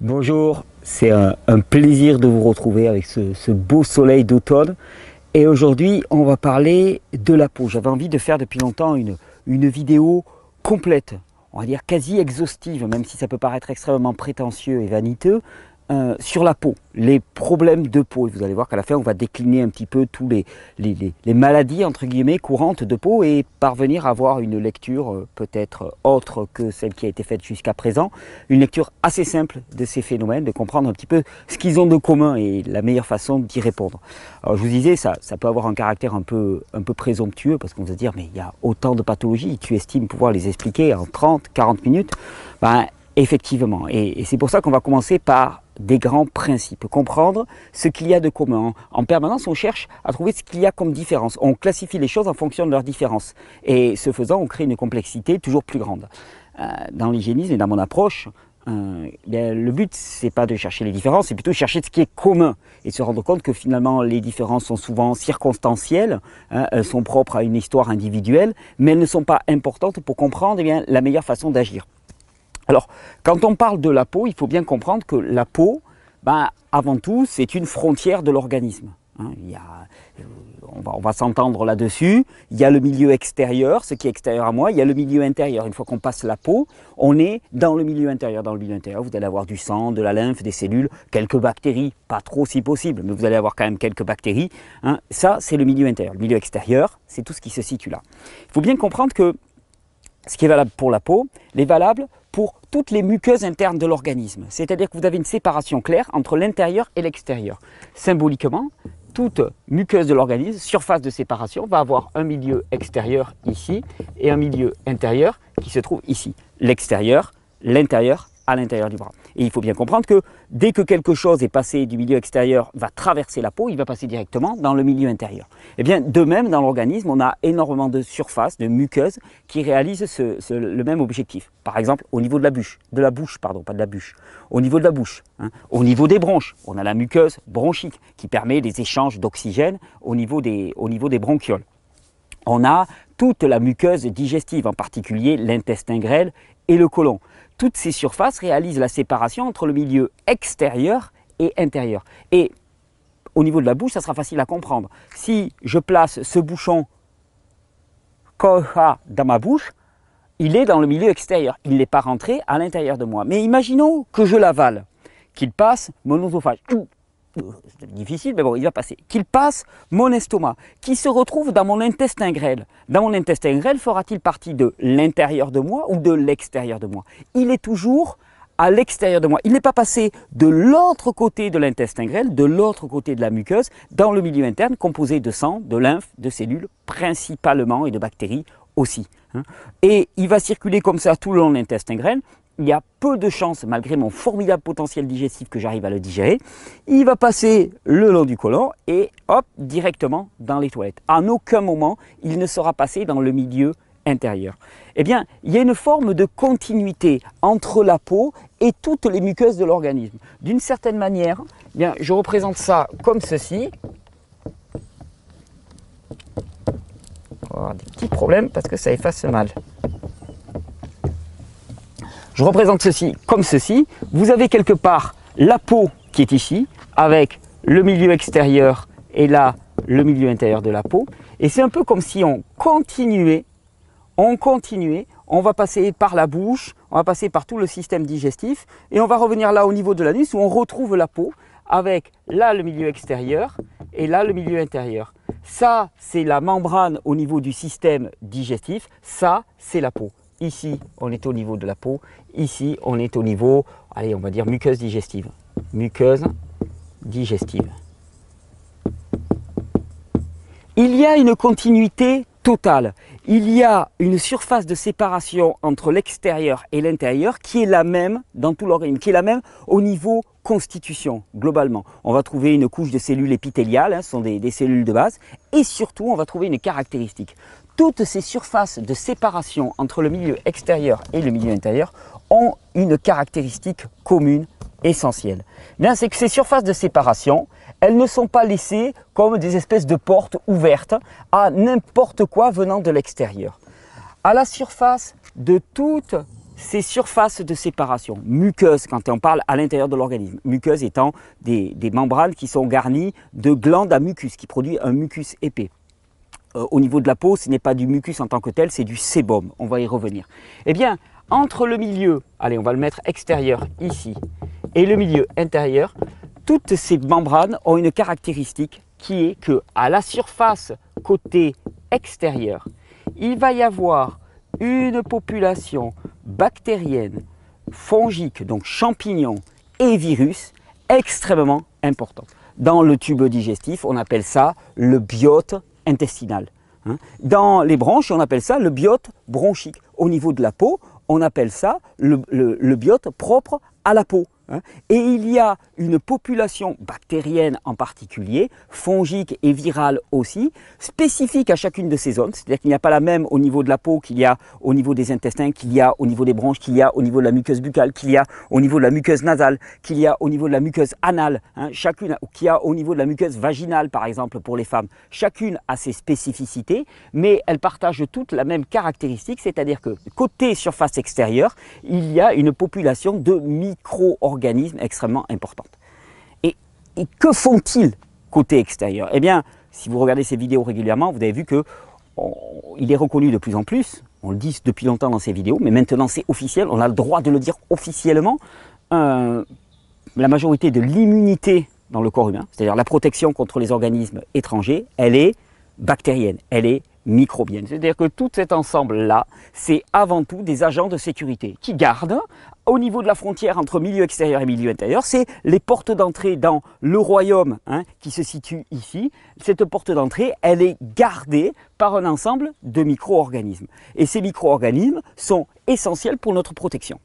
Bonjour, c'est un, plaisir de vous retrouver avec ce, beau soleil d'automne. Et aujourd'hui, on va parler de la peau. J'avais envie de faire depuis longtemps une vidéo complète, on va dire quasi exhaustive, même si ça peut paraître extrêmement prétentieux et vaniteux. Euh, sur la peau, les problèmes de peau. vous allez voir qu'à la fin, on va décliner un petit peu tous les, les, maladies entre guillemets courantes de peau et parvenir à avoir une lecture euh, peut-être autre que celle qui a été faite jusqu'à présent, une lecture assez simple de ces phénomènes, de comprendre un petit peu ce qu'ils ont de commun et la meilleure façon d'y répondre. Alors je vous disais, ça, ça peut avoir un caractère un peu, un peu présomptueux parce qu'on va se dire mais il y a autant de pathologies, tu estimes pouvoir les expliquer en 30, 40 minutes. Ben, Effectivement, et, c'est pour ça qu'on va commencer par des grands principes, comprendre ce qu'il y a de commun. En, permanence, on cherche à trouver ce qu'il y a comme différence. On classifie les choses en fonction de leurs différences. Et ce faisant, on crée une complexité toujours plus grande. Euh, dans l'hygiénisme et dans mon approche, euh, ben, le but, c'est pas de chercher les différences, c'est plutôt chercher ce qui est commun et se rendre compte que finalement les différences sont souvent circonstancielles, hein, elles sont propres à une histoire individuelle, mais elles ne sont pas importantes pour comprendre eh la meilleure façon d'agir. Alors, quand on parle de la peau, il faut bien comprendre que la peau, ben, avant tout, c'est une frontière de l'organisme. Hein. Euh, on va, s'entendre là-dessus. Il y a le milieu extérieur, ce qui est extérieur à moi. Il y a le milieu intérieur. Une fois qu'on passe la peau, on est dans le milieu intérieur. Dans le milieu intérieur, vous allez avoir du sang, de la lymphe, des cellules, quelques bactéries. Pas trop si possible, mais vous allez avoir quand même quelques bactéries. Hein. Ça, c'est le milieu intérieur. Le milieu extérieur, c'est tout ce qui se situe là. Il faut bien comprendre que ce qui est valable pour la peau est valable pour toutes les muqueuses internes de l'organisme. C'est-à-dire que vous avez une séparation claire entre l'intérieur et l'extérieur. Symboliquement, toute muqueuse de l'organisme, surface de séparation, va avoir un milieu extérieur ici et un milieu intérieur qui se trouve ici. L'extérieur, l'intérieur, à l'intérieur du bras. Et il faut bien comprendre que dès que quelque chose est passé du milieu extérieur, va traverser la peau, il va passer directement dans le milieu intérieur. Et eh bien, de même, dans l'organisme, on a énormément de surfaces, de muqueuses, qui réalisent le même objectif. Par exemple, au niveau de la bouche, de la bouche, pardon, pas de la bûche, au niveau de la bouche, hein. au niveau des bronches, on a la muqueuse bronchique qui permet les échanges d'oxygène au, au niveau des bronchioles. On a toute la muqueuse digestive, en particulier l'intestin grêle et le côlon toutes ces surfaces réalisent la séparation entre le milieu extérieur et intérieur. Et au niveau de la bouche, ça sera facile à comprendre. Si je place ce bouchon koha dans ma bouche, il est dans le milieu extérieur, il n'est pas rentré à l'intérieur de moi. Mais imaginons que je l'avale, qu'il passe mon oesophage difficile, mais bon, il va passer. Qu'il passe mon estomac, qui se retrouve dans mon intestin grêle. Dans mon intestin grêle, fera-t-il partie de l'intérieur de moi ou de l'extérieur de moi Il est toujours à l'extérieur de moi. Il n'est pas passé de l'autre côté de l'intestin grêle, de l'autre côté de la muqueuse, dans le milieu interne composé de sang, de lymphe, de cellules principalement et de bactéries aussi. Hein. Et il va circuler comme ça tout le long de l'intestin grêle il y a peu de chances, malgré mon formidable potentiel digestif, que j'arrive à le digérer. Il va passer le long du colon et hop, directement dans les toilettes. En aucun moment, il ne sera passé dans le milieu intérieur. Eh bien, il y a une forme de continuité entre la peau et toutes les muqueuses de l'organisme. D'une certaine manière, eh bien, je représente ça comme ceci. On des petits problèmes parce que ça efface mal. Je représente ceci comme ceci. Vous avez quelque part la peau qui est ici, avec le milieu extérieur et là, le milieu intérieur de la peau. Et c'est un peu comme si on continuait, on continuait, on va passer par la bouche, on va passer par tout le système digestif, et on va revenir là au niveau de l'anus où on retrouve la peau, avec là le milieu extérieur et là le milieu intérieur. Ça, c'est la membrane au niveau du système digestif, ça, c'est la peau. Ici, on est au niveau de la peau. Ici, on est au niveau, allez, on va dire muqueuse digestive. Muqueuse digestive. Il y a une continuité totale. Il y a une surface de séparation entre l'extérieur et l'intérieur qui est la même dans tout l'organisme, qui est la même au niveau constitution, globalement. On va trouver une couche de cellules épithéliales, hein, ce sont des cellules de base, et surtout on va trouver une caractéristique toutes ces surfaces de séparation entre le milieu extérieur et le milieu intérieur ont une caractéristique commune essentielle. C'est que ces surfaces de séparation, elles ne sont pas laissées comme des espèces de portes ouvertes à n'importe quoi venant de l'extérieur. À la surface de toutes ces surfaces de séparation, muqueuses quand on parle à l'intérieur de l'organisme, muqueuses étant des, des, membranes qui sont garnies de glandes à mucus, qui produit un mucus épais. Euh, au niveau de la peau, ce n'est pas du mucus en tant que tel, c'est du sébum. On va y revenir. Eh bien, entre le milieu, allez, on va le mettre extérieur ici, et le milieu intérieur, toutes ces membranes ont une caractéristique qui est que à la surface côté extérieur, il va y avoir une population bactérienne, fongique, donc champignons et virus extrêmement importante. Dans le tube digestif, on appelle ça le biote intestinale. Hein. Dans les branches, on appelle ça le biote bronchique. Au niveau de la peau, on appelle ça le biote propre à la peau. Hein. Et il y a une population bactérienne en particulier, fongique et virale aussi, spécifique à chacune de ces zones. C'est-à-dire qu'il n'y a pas la même au niveau de la peau qu'il y a au niveau des intestins, qu'il y a au niveau des bronches, qu'il y a au niveau de la muqueuse buccale, qu'il y a au niveau de la muqueuse nasale, qu'il y a au niveau de la muqueuse anale, hein. chacune, qu'il y a au niveau de la muqueuse vaginale par exemple pour les femmes. Chacune a ses spécificités, mais elles partagent toutes la même caractéristique, c'est-à-dire que côté surface extérieure, il y a une population de micro-organismes extrêmement importante. Et, que font-ils côté extérieur Eh bien, si vous regardez ces vidéos régulièrement, vous avez vu que il est reconnu de plus en plus, on le dit depuis longtemps dans ces vidéos, mais maintenant c'est officiel, on a le droit de le dire officiellement, euh, la majorité de l'immunité dans le corps humain, c'est-à-dire la protection contre les organismes étrangers, elle est bactérienne, elle est microbienne. C'est-à-dire que tout cet ensemble-là, c'est avant tout des agents de sécurité qui gardent au niveau de la frontière entre milieu extérieur et milieu intérieur, c'est les portes d'entrée dans le royaume hein, qui se situe ici. Cette porte d'entrée, elle est gardée par un ensemble de micro-organismes. Et ces micro-organismes sont essentiels pour notre protection.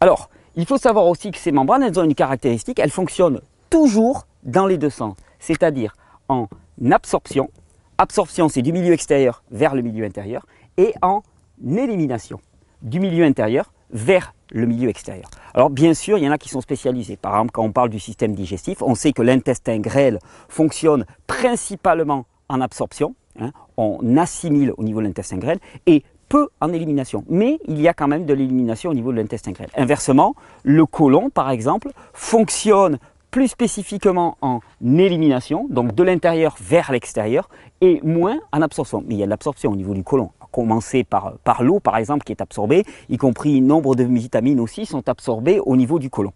Alors, il faut savoir aussi que ces membranes, elles ont une caractéristique, elles fonctionnent toujours dans les deux sens, c'est-à-dire en absorption, absorption c'est du milieu extérieur vers le milieu intérieur, et en élimination du milieu intérieur vers le milieu extérieur. Alors bien sûr, il y en a qui sont spécialisés. Par exemple, quand on parle du système digestif, on sait que l'intestin grêle fonctionne principalement en absorption. Hein. on assimile au niveau de l'intestin grêle et peu en élimination, mais il y a quand même de l'élimination au niveau de l'intestin grêle. Inversement, le côlon, par exemple, fonctionne plus spécifiquement en élimination, donc de l'intérieur vers l'extérieur, et moins en absorption. Mais il y a de l'absorption au niveau du côlon commencer par, par l'eau par exemple qui est absorbée, y compris nombre de vitamines aussi sont absorbées au niveau du côlon.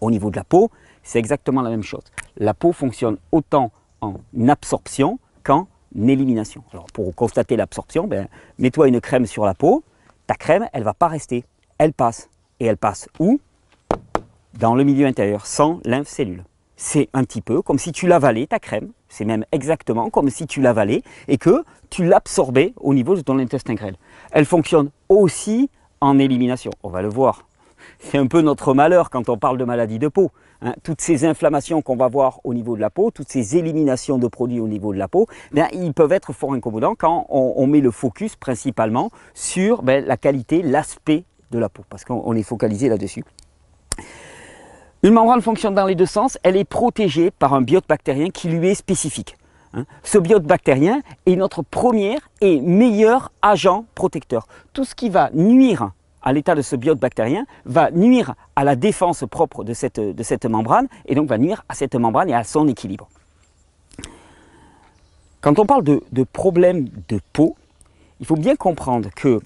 Au niveau de la peau, c'est exactement la même chose. La peau fonctionne autant en absorption qu'en élimination. Alors pour constater l'absorption, ben, mets-toi une crème sur la peau, ta crème, elle ne va pas rester, elle passe. Et elle passe où Dans le milieu intérieur, sans lymphe cellule. C'est un petit peu comme si tu l'avalais, ta crème, c'est même exactement comme si tu l'avalais et que tu l'absorbais au niveau de ton intestin grêle. Elle fonctionne aussi en élimination. On va le voir. C'est un peu notre malheur quand on parle de maladie de peau. Hein. toutes ces inflammations qu'on va voir au niveau de la peau, toutes ces éliminations de produits au niveau de la peau, ben, ils peuvent être fort incommodants quand on, met le focus principalement sur ben, la qualité, l'aspect de la peau, parce qu'on est focalisé là-dessus. Une membrane fonctionne dans les deux sens, elle est protégée par un biote bactérien qui lui est spécifique. Hein. Ce biote bactérien est notre premier et meilleur agent protecteur. Tout ce qui va nuire à l'état de ce biote bactérien va nuire à la défense propre de cette, membrane et donc va nuire à cette membrane et à son équilibre. Quand on parle de, problème de peau, il faut bien comprendre que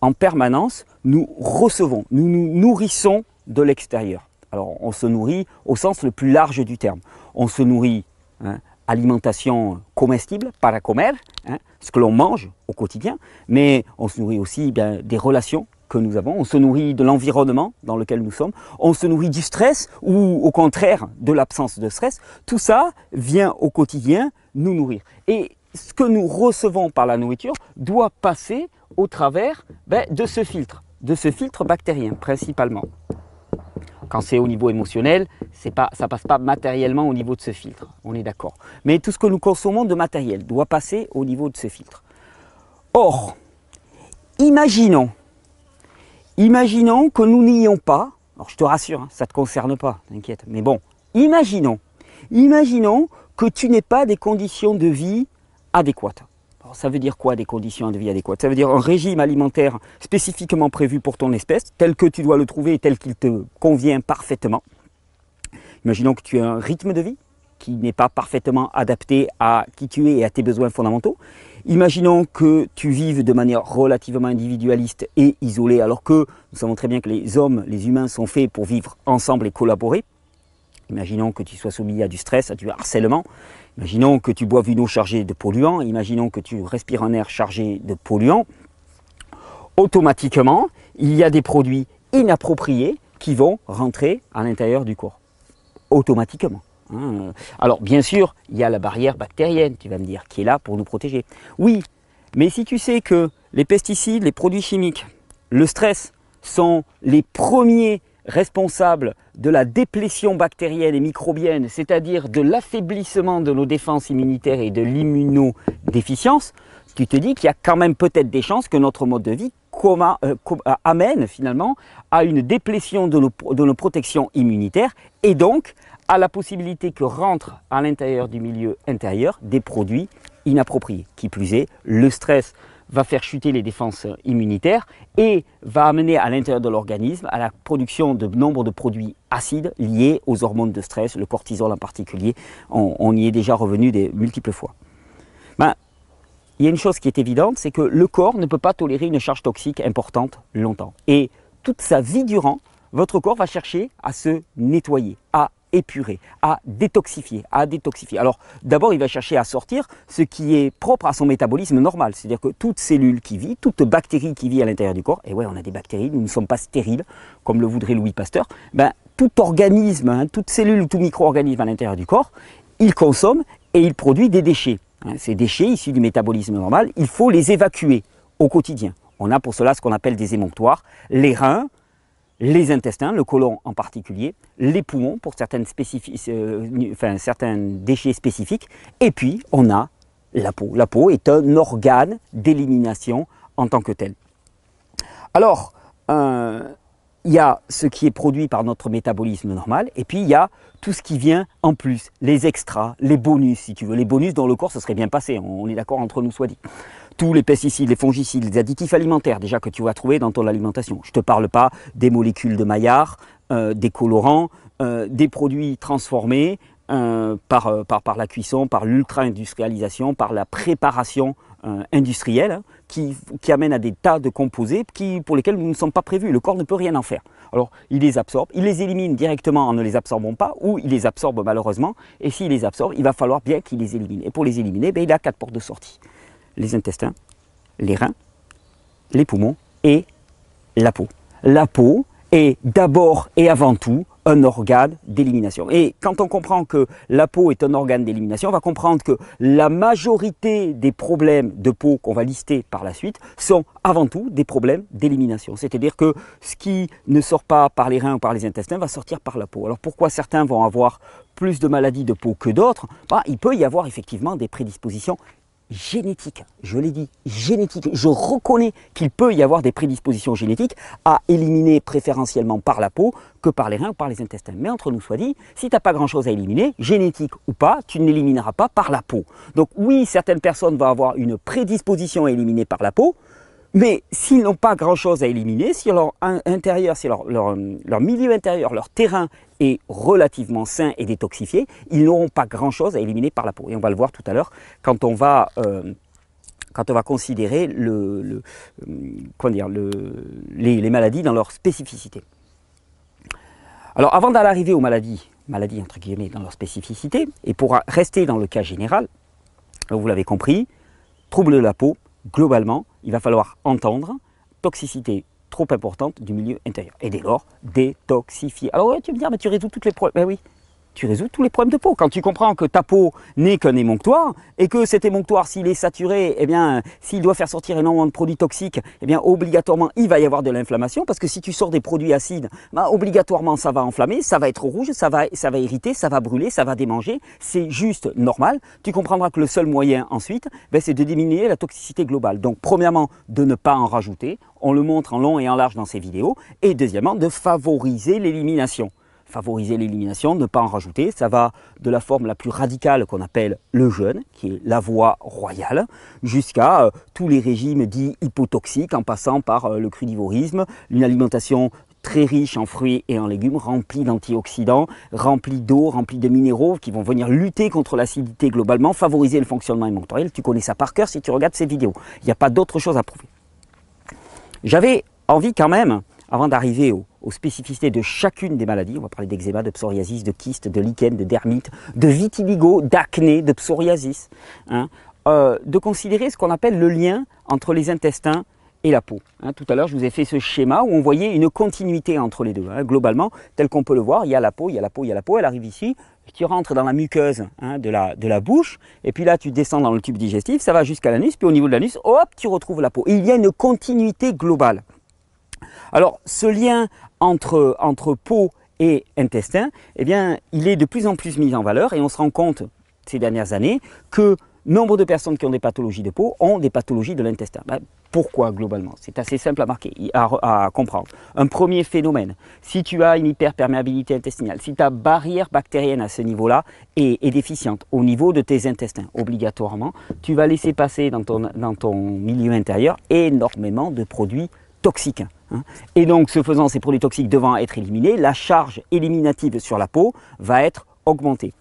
en permanence, nous recevons, nous nous nourrissons de l'extérieur. Alors on se nourrit au sens le plus large du terme. On se nourrit hein, alimentation comestible, para comer, hein, ce que l'on mange au quotidien, mais on se nourrit aussi eh des relations que nous avons, on se nourrit de l'environnement dans lequel nous sommes, on se nourrit du stress ou au contraire de l'absence de stress. Tout ça vient au quotidien nous nourrir. Et ce que nous recevons par la nourriture doit passer au travers ben, de ce filtre, de ce filtre bactérien principalement quand c'est au niveau émotionnel, pas, ça passe pas matériellement au niveau de ce filtre. On est d'accord. Mais tout ce que nous consommons de matériel doit passer au niveau de ce filtre. Or, imaginons, imaginons que nous n'ayons pas, alors je te rassure, hein, ça ne te concerne pas, t'inquiète, mais bon, imaginons, imaginons que tu n'aies pas des conditions de vie adéquates. Alors, ça veut dire quoi des conditions de vie adéquates Ça veut dire un régime alimentaire spécifiquement prévu pour ton espèce, tel que tu dois le trouver et tel qu'il te convient parfaitement. Imaginons que tu aies un rythme de vie qui n'est pas parfaitement adapté à qui tu es et à tes besoins fondamentaux. Imaginons que tu vives de manière relativement individualiste et isolée, alors que nous savons très bien que les hommes, les humains sont faits pour vivre ensemble et collaborer. Imaginons que tu sois soumis à du stress, à du harcèlement, Imaginons que tu boives une eau chargée de polluants, imaginons que tu respires un air chargé de polluants. Automatiquement, il y a des produits inappropriés qui vont rentrer à l'intérieur du corps. Automatiquement. Hein. Alors bien sûr, il y a la barrière bactérienne, tu vas me dire, qui est là pour nous protéger. Oui, mais si tu sais que les pesticides, les produits chimiques, le stress sont les premiers responsable de la déplétion bactérienne et microbienne, c'est-à-dire de l'affaiblissement de nos défenses immunitaires et de l'immunodéficience, tu te dis qu'il y a quand même peut-être des chances que notre mode de vie euh, euh, amène finalement à une déplétion de nos, de nos protections immunitaires et donc à la possibilité que rentrent à l'intérieur du milieu intérieur des produits inappropriés. Qui plus est, le stress va faire chuter les défenses immunitaires et va amener à l'intérieur de l'organisme à la production de nombre de produits acides liés aux hormones de stress, le cortisol en particulier. On, y est déjà revenu des multiples fois. Ben, il y a une chose qui est évidente, c'est que le corps ne peut pas tolérer une charge toxique importante longtemps. Et toute sa vie durant, votre corps va chercher à se nettoyer, à épurer, à détoxifier, à détoxifier. Alors d'abord, il va chercher à sortir ce qui est propre à son métabolisme normal, c'est-à-dire que toute cellule qui vit, toute bactérie qui vit à l'intérieur du corps, et ouais, on a des bactéries, nous ne sommes pas stériles, comme le voudrait Louis Pasteur, ben, tout organisme, hein, toute cellule, tout micro-organisme à l'intérieur du corps, il consomme et il produit des déchets. Hein, ces déchets issus du métabolisme normal, il faut les évacuer au quotidien. On a pour cela ce qu'on appelle des émonctoires, les reins, les intestins, le côlon en particulier, les poumons pour euh, certains déchets spécifiques, et puis on a la peau. La peau est un organe d'élimination en tant que tel. Alors, euh, il y a ce qui est produit par notre métabolisme normal, et puis il y a tout ce qui vient en plus, les extras, les bonus, si tu veux. Les bonus dans le corps, ce serait bien passé, on est d'accord entre nous, soit dit tous les pesticides, les fongicides, les additifs alimentaires déjà que tu vas trouver dans ton alimentation. Je ne te parle pas des molécules de maillard, euh, des colorants, euh, des produits transformés euh, par, par, par, la cuisson, par l'ultra-industrialisation, par la préparation industrielle qui, qui, amène à des tas de composés qui, pour lesquels nous ne sommes pas prévus. Le corps ne peut rien en faire. Alors il les absorbe, il les élimine directement en ne les absorbant pas ou il les absorbe malheureusement et s'il les absorbe, il va falloir bien qu'il les élimine. Et pour les éliminer, ben, il a quatre portes de sortie les intestins, les reins, les poumons et la peau. La peau est d'abord et avant tout un organe d'élimination. Et quand on comprend que la peau est un organe d'élimination, on va comprendre que la majorité des problèmes de peau qu'on va lister par la suite sont avant tout des problèmes d'élimination. C'est-à-dire que ce qui ne sort pas par les reins ou par les intestins va sortir par la peau. Alors pourquoi certains vont avoir plus de maladies de peau que d'autres bah, Il peut y avoir effectivement des prédispositions génétique. Je l'ai dit, génétique. Je reconnais qu'il peut y avoir des prédispositions génétiques à éliminer préférentiellement par la peau que par les reins ou par les intestins. Mais entre nous soit dit, si tu n'as pas grand-chose à éliminer, génétique ou pas, tu ne l'élimineras pas par la peau. Donc oui, certaines personnes vont avoir une prédisposition à éliminer par la peau, mais s'ils n'ont pas grand-chose à éliminer, si leur intérieur, si leur, milieu intérieur, leur terrain est relativement sain et détoxifié, ils n'auront pas grand-chose à éliminer par la peau. Et on va le voir tout à l'heure quand on va euh, quand on va considérer euh, les, maladies dans leur spécificité. Alors avant d'aller arriver aux maladies, maladies entre guillemets dans leur spécificité, et pour rester dans le cas général, vous l'avez compris, troubles de la peau, globalement, il va falloir entendre toxicité trop importante du milieu intérieur. Et dès lors, détoxifier. Alors ouais, tu me dis, mais tu résous toutes les problèmes. Ben oui, tu résous tous les problèmes de peau. Quand tu comprends que ta peau n'est qu'un émonctoire et que cet émonctoire, s'il est saturé, eh bien, s'il doit faire sortir énormément de produits toxiques, eh bien, obligatoirement, il va y avoir de l'inflammation parce que si tu sors des produits acides, ben, obligatoirement, ça va enflammer, ça va être rouge, ça va, ça irriter, ça va brûler, ça va démanger. C'est juste normal. Tu comprendras que le seul moyen ensuite, ben, c'est de diminuer la toxicité globale. Donc, premièrement, de ne pas en rajouter. On le montre en long et en large dans ces vidéos. Et deuxièmement, de favoriser l'élimination favoriser l'élimination, ne pas en rajouter. Ça va de la forme la plus radicale qu'on appelle le jeûne, qui est la voie royale, jusqu'à euh, tous les régimes dits hypotoxiques, en passant par euh, le crudivorisme, une alimentation très riche en fruits et en légumes, remplie d'antioxydants, remplie d'eau, remplie de minéraux qui vont venir lutter contre l'acidité globalement, favoriser le fonctionnement émotionnel. Tu connais ça par cœur si tu regardes ces vidéos. Il n'y a pas d'autre chose à prouver. J'avais envie quand même, avant d'arriver au, aux spécificités de chacune des maladies. On va parler d'eczéma, de psoriasis, de kyste, de lichen, de dermite, de vitiligo, d'acné, de psoriasis. Hein. Euh, de considérer ce qu'on appelle le lien entre les intestins et la peau. Hein. tout à l'heure, je vous ai fait ce schéma où on voyait une continuité entre les deux. Hein. globalement, tel qu'on peut le voir, il y a la peau, il y a la peau, il y a la peau, elle arrive ici, qui rentre dans la muqueuse de, la, de la bouche, et puis là, tu descends dans le tube digestif, ça va jusqu'à l'anus, puis au niveau de l'anus, hop, tu retrouves la peau. il y a une continuité globale. Alors, ce lien entre, peau et intestin, eh bien, il est de plus en plus mis en valeur et on se rend compte ces dernières années que nombre de personnes qui ont des pathologies de peau ont des pathologies de l'intestin. Ben, pourquoi globalement C'est assez simple à marquer, à, comprendre. Un premier phénomène, si tu as une hyperperméabilité intestinale, si ta barrière bactérienne à ce niveau-là est, déficiente au niveau de tes intestins, obligatoirement, tu vas laisser passer dans ton milieu intérieur énormément de produits toxiques. Hein. Et donc, ce faisant, ces produits toxiques devant être éliminés, la charge éliminative sur la peau va être augmentée.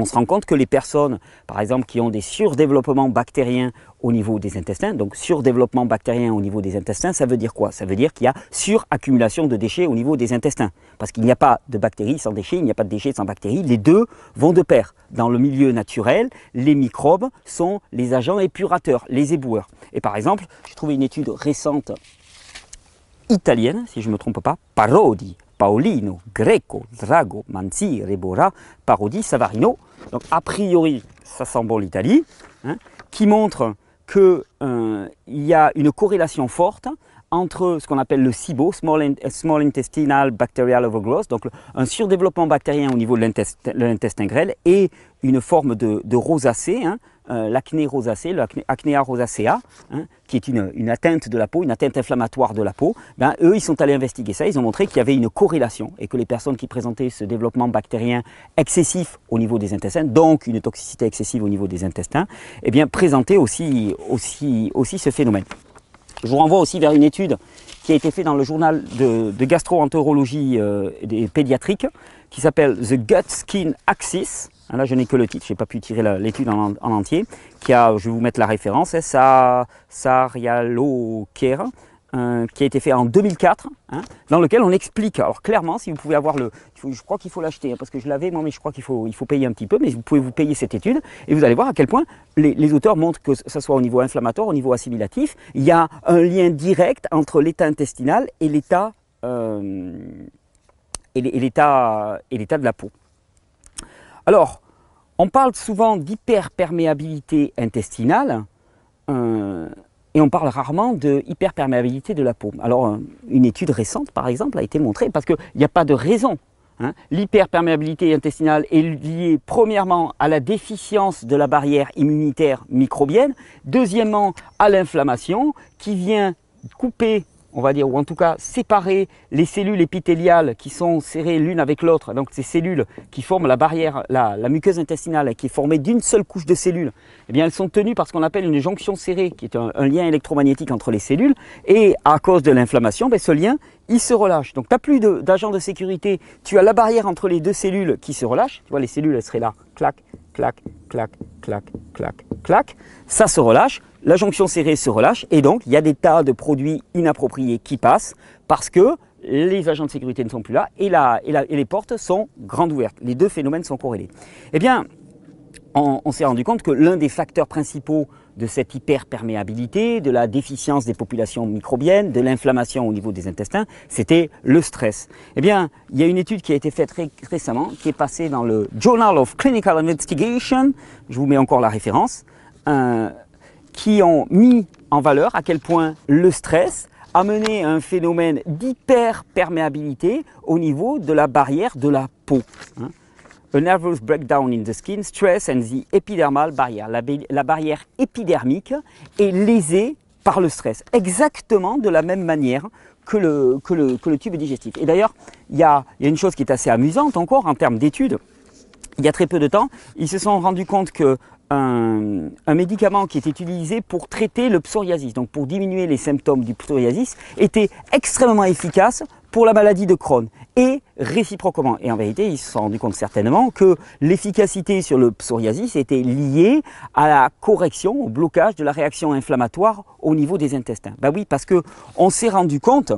On se rend compte que les personnes, par exemple, qui ont des surdéveloppements bactériens au niveau des intestins, donc surdéveloppement bactérien au niveau des intestins, ça veut dire quoi Ça veut dire qu'il y a suraccumulation de déchets au niveau des intestins. Parce qu'il n'y a pas de bactéries sans déchets, il n'y a pas de déchets sans bactéries, les deux vont de pair. Dans le milieu naturel, les microbes sont les agents épurateurs, les éboueurs. Et par exemple, j'ai trouvé une étude récente italienne, si je ne me trompe pas, Parodi, Paolino, Greco, Drago, Manzi, Rebora, Parodi, Savarino. Donc a priori, ça semble l'Italie, hein, qui montre qu'il euh, y a une corrélation forte entre ce qu'on appelle le SIBO, Small, Intestinal Bacterial Overgrowth, donc un surdéveloppement bactérien au niveau de l'intestin grêle et une forme de, rosacée, hein, euh, l'acné rosacée, l'acnéa rosacea, hein, qui est une, atteinte de la peau, une atteinte inflammatoire de la peau, ben, eux, ils sont allés investiguer ça, ils ont montré qu'il y avait une corrélation et que les personnes qui présentaient ce développement bactérien excessif au niveau des intestins, donc une toxicité excessive au niveau des intestins, eh bien, présentaient aussi, ce phénomène. Je vous renvoie aussi vers une étude qui a été faite dans le journal de, de euh, pédiatrique qui s'appelle The Gut Skin Axis, Hein, là, je n'ai que le titre, je n'ai pas pu tirer l'étude en, entier, qui a, je vais vous mettre la référence, hein, Sarialoker, euh, qui a été fait en 2004, hein, dans lequel on explique, alors clairement, si vous pouvez avoir le, je crois qu'il faut l'acheter, hein, parce que je l'avais, moi, mais je crois qu'il faut, il faut payer un petit peu, mais vous pouvez vous payer cette étude, et vous allez voir à quel point les, auteurs montrent que ce soit au niveau inflammatoire, au niveau assimilatif, il y a un lien direct entre l'état intestinal et l'état euh, et l'état de la peau. Alors, on parle souvent d'hyperperméabilité intestinale euh, et on parle rarement de hyperperméabilité de la peau. Alors, euh, une étude récente, par exemple, a été montrée parce qu'il n'y a pas de raison. Hein, l'hyperperméabilité intestinale est liée premièrement à la déficience de la barrière immunitaire microbienne, deuxièmement à l'inflammation qui vient couper on va dire, ou en tout cas séparer les cellules épithéliales qui sont serrées l'une avec l'autre, donc ces cellules qui forment la barrière, la, muqueuse intestinale, qui est formée d'une seule couche de cellules, eh bien elles sont tenues par ce qu'on appelle une jonction serrée, qui est un, lien électromagnétique entre les cellules, et à cause de l'inflammation, ben, ce lien, il se relâche. Donc tu n'as plus d'agent de, sécurité, tu as la barrière entre les deux cellules qui se relâche, tu vois les cellules elles seraient là, clac, clac, clac, clac, clac, clac. Ça se relâche, la jonction serrée se relâche et donc il y a des tas de produits inappropriés qui passent parce que les agents de sécurité ne sont plus là et, et, les portes sont grandes ouvertes. Les deux phénomènes sont corrélés. Eh bien, on s'est rendu compte que l'un des facteurs principaux de cette hyperperméabilité, de la déficience des populations microbiennes, de l'inflammation au niveau des intestins, c'était le stress. Eh bien, il y a une étude qui a été faite récemment, qui est passée dans le Journal of Clinical Investigation, je vous mets encore la référence, qui ont mis en valeur à quel point le stress a à un phénomène d'hyperperméabilité au niveau de la barrière de la peau. Hein a nervous breakdown in the skin, stress and the epidermal barrier. La, barrière épidermique est lésée par le stress, exactement de la même manière que le, tube digestif. Et d'ailleurs, il y, a, une chose qui est assez amusante encore en termes d'études. Il y a très peu de temps, ils se sont rendus compte que un, médicament qui était utilisé pour traiter le psoriasis, donc pour diminuer les symptômes du psoriasis, était extrêmement efficace pour la maladie de Crohn et réciproquement. Et en vérité, ils se sont rendus compte certainement que l'efficacité sur le psoriasis était liée à la correction, au blocage de la réaction inflammatoire au niveau des intestins. Ben oui, parce que on s'est rendu compte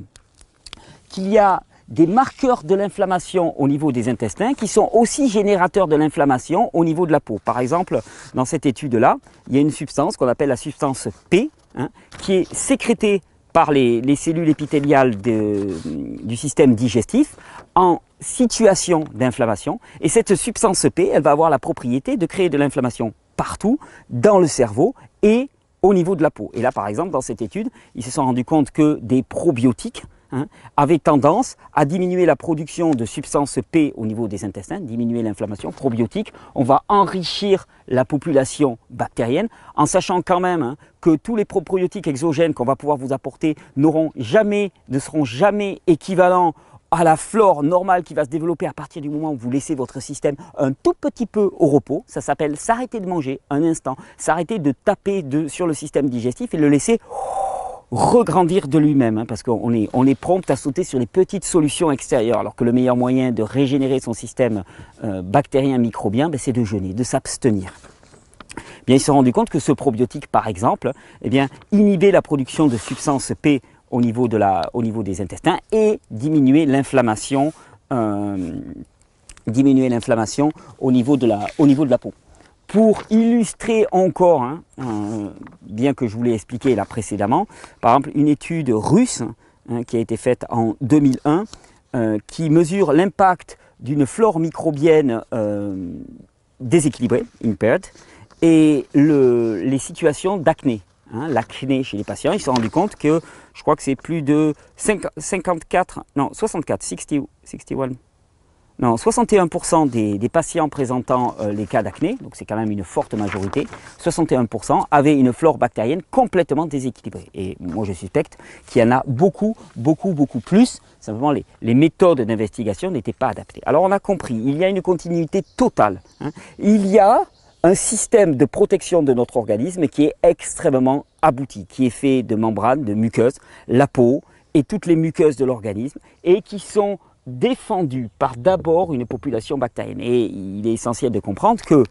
qu'il y a des marqueurs de l'inflammation au niveau des intestins qui sont aussi générateurs de l'inflammation au niveau de la peau. Par exemple, dans cette étude-là, il y a une substance qu'on appelle la substance P, hein, qui est sécrétée par les, cellules épithéliales du système digestif en situation d'inflammation. Et cette substance P, elle va avoir la propriété de créer de l'inflammation partout, dans le cerveau et au niveau de la peau. Et là, par exemple, dans cette étude, ils se sont rendus compte que des probiotiques, Hein, avait tendance à diminuer la production de substances P au niveau des intestins, diminuer l'inflammation probiotique. On va enrichir la population bactérienne en sachant quand même hein, que tous les probiotiques exogènes qu'on va pouvoir vous apporter n'auront jamais, ne seront jamais équivalents à la flore normale qui va se développer à partir du moment où vous laissez votre système un tout petit peu au repos. Ça s'appelle s'arrêter de manger un instant, s'arrêter de taper sur le système digestif et le laisser regrandir de lui-même, hein, parce qu'on est, on est prompt à sauter sur les petites solutions extérieures, alors que le meilleur moyen de régénérer son système euh, bactérien microbien, ben, c'est de jeûner, de s'abstenir. bien, ils se sont rendus compte que ce probiotique, par exemple, eh bien, inhibait la production de substances P au niveau, de la, au niveau des intestins et diminuait l'inflammation, euh, diminuer l'inflammation au, niveau de la, au niveau de la peau pour illustrer encore, hein, euh, bien que je vous l'ai expliqué là précédemment, par exemple une étude russe hein, qui a été faite en 2001 euh, qui mesure l'impact d'une flore microbienne euh, déséquilibrée, déséquilibrée, impaired, et les situations d'acné. Hein, l'acné chez les patients, ils se sont rendus compte que je crois que c'est plus de 54, non 64, 60, 61 non, 61% des, patients présentant euh, les cas d'acné, donc c'est quand même une forte majorité, 61% avaient une flore bactérienne complètement déséquilibrée. Et moi je suspecte qu'il y en a beaucoup, beaucoup, beaucoup plus. Simplement, les, méthodes d'investigation n'étaient pas adaptées. Alors on a compris, il y a une continuité totale. Hein. Il y a un système de protection de notre organisme qui est extrêmement abouti, qui est fait de membranes, de muqueuses, la peau et toutes les muqueuses de l'organisme, et qui sont défendu par d'abord une population bactérienne. Et il est essentiel de comprendre que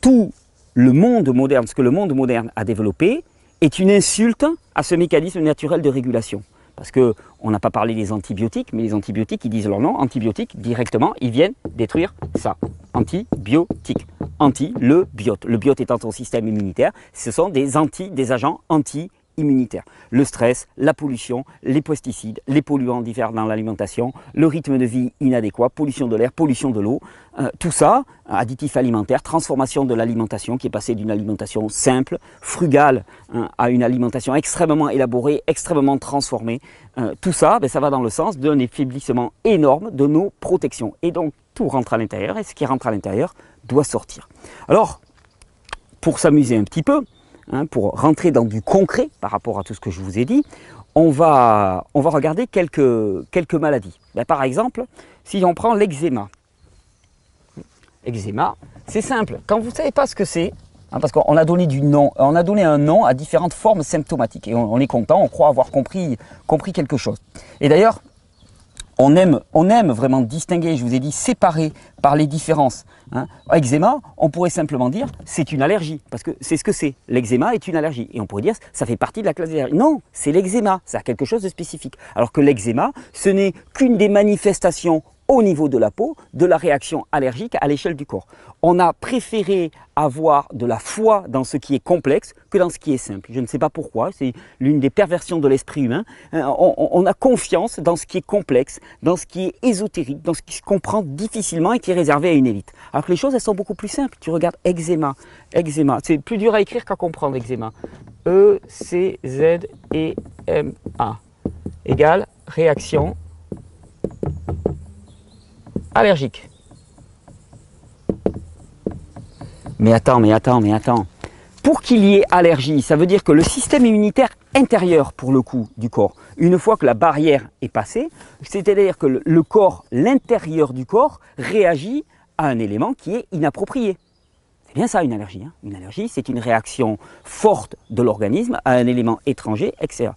tout le monde moderne, ce que le monde moderne a développé, est une insulte à ce mécanisme naturel de régulation. Parce qu'on n'a pas parlé des antibiotiques, mais les antibiotiques, ils disent leur nom, antibiotiques, directement, ils viennent détruire ça. Antibiotiques. Anti, le biote. Le biote étant ton système immunitaire, ce sont des anti, des agents anti immunitaire. Le stress, la pollution, les pesticides, les polluants divers dans l'alimentation, le rythme de vie inadéquat, pollution de l'air, pollution de l'eau, euh, tout ça, additifs alimentaires, transformation de l'alimentation qui est passée d'une alimentation simple, frugale, hein, à une alimentation extrêmement élaborée, extrêmement transformée. Euh, tout ça, ben, ça va dans le sens d'un effaiblissement énorme de nos protections. Et donc tout rentre à l'intérieur et ce qui rentre à l'intérieur doit sortir. Alors, pour s'amuser un petit peu, Hein, pour rentrer dans du concret par rapport à tout ce que je vous ai dit, on va, on va regarder quelques, quelques maladies. Ben, par exemple, si on prend l'eczéma. Eczéma, c'est simple. Quand vous ne savez pas ce que c'est, hein, parce qu'on a donné du nom, on a donné un nom à différentes formes symptomatiques, et on, on est content, on croit avoir compris, compris quelque chose. Et d'ailleurs, on aime, on aime vraiment distinguer, je vous ai dit, séparer par les différences. Hein. Eczéma, on pourrait simplement dire c'est une allergie, parce que c'est ce que c'est. L'eczéma est une allergie. Et on pourrait dire ça fait partie de la classe des Non, c'est l'eczéma, ça a quelque chose de spécifique. Alors que l'eczéma, ce n'est qu'une des manifestations au niveau de la peau de la réaction allergique à l'échelle du corps. On a préféré avoir de la foi dans ce qui est complexe que dans ce qui est simple. Je ne sais pas pourquoi, c'est l'une des perversions de l'esprit humain. Euh, on, a confiance dans ce qui est complexe, dans ce qui est ésotérique, dans ce qui se comprend difficilement et qui est réservé à une élite. Alors que les choses, elles sont beaucoup plus simples. Tu regardes eczéma, eczéma, c'est plus dur à écrire qu'à comprendre eczéma. E, C, Z, E, M, A égale réaction Allergique, Mais attends, mais attends, mais attends. Pour qu'il y ait allergie, ça veut dire que le système immunitaire intérieur, pour le coup, du corps, une fois que la barrière est passée, c'est-à-dire que le corps, l'intérieur du corps, réagit à un élément qui est inapproprié. C'est bien ça une allergie. Hein. une allergie, c'est une réaction forte de l'organisme à un élément étranger etc.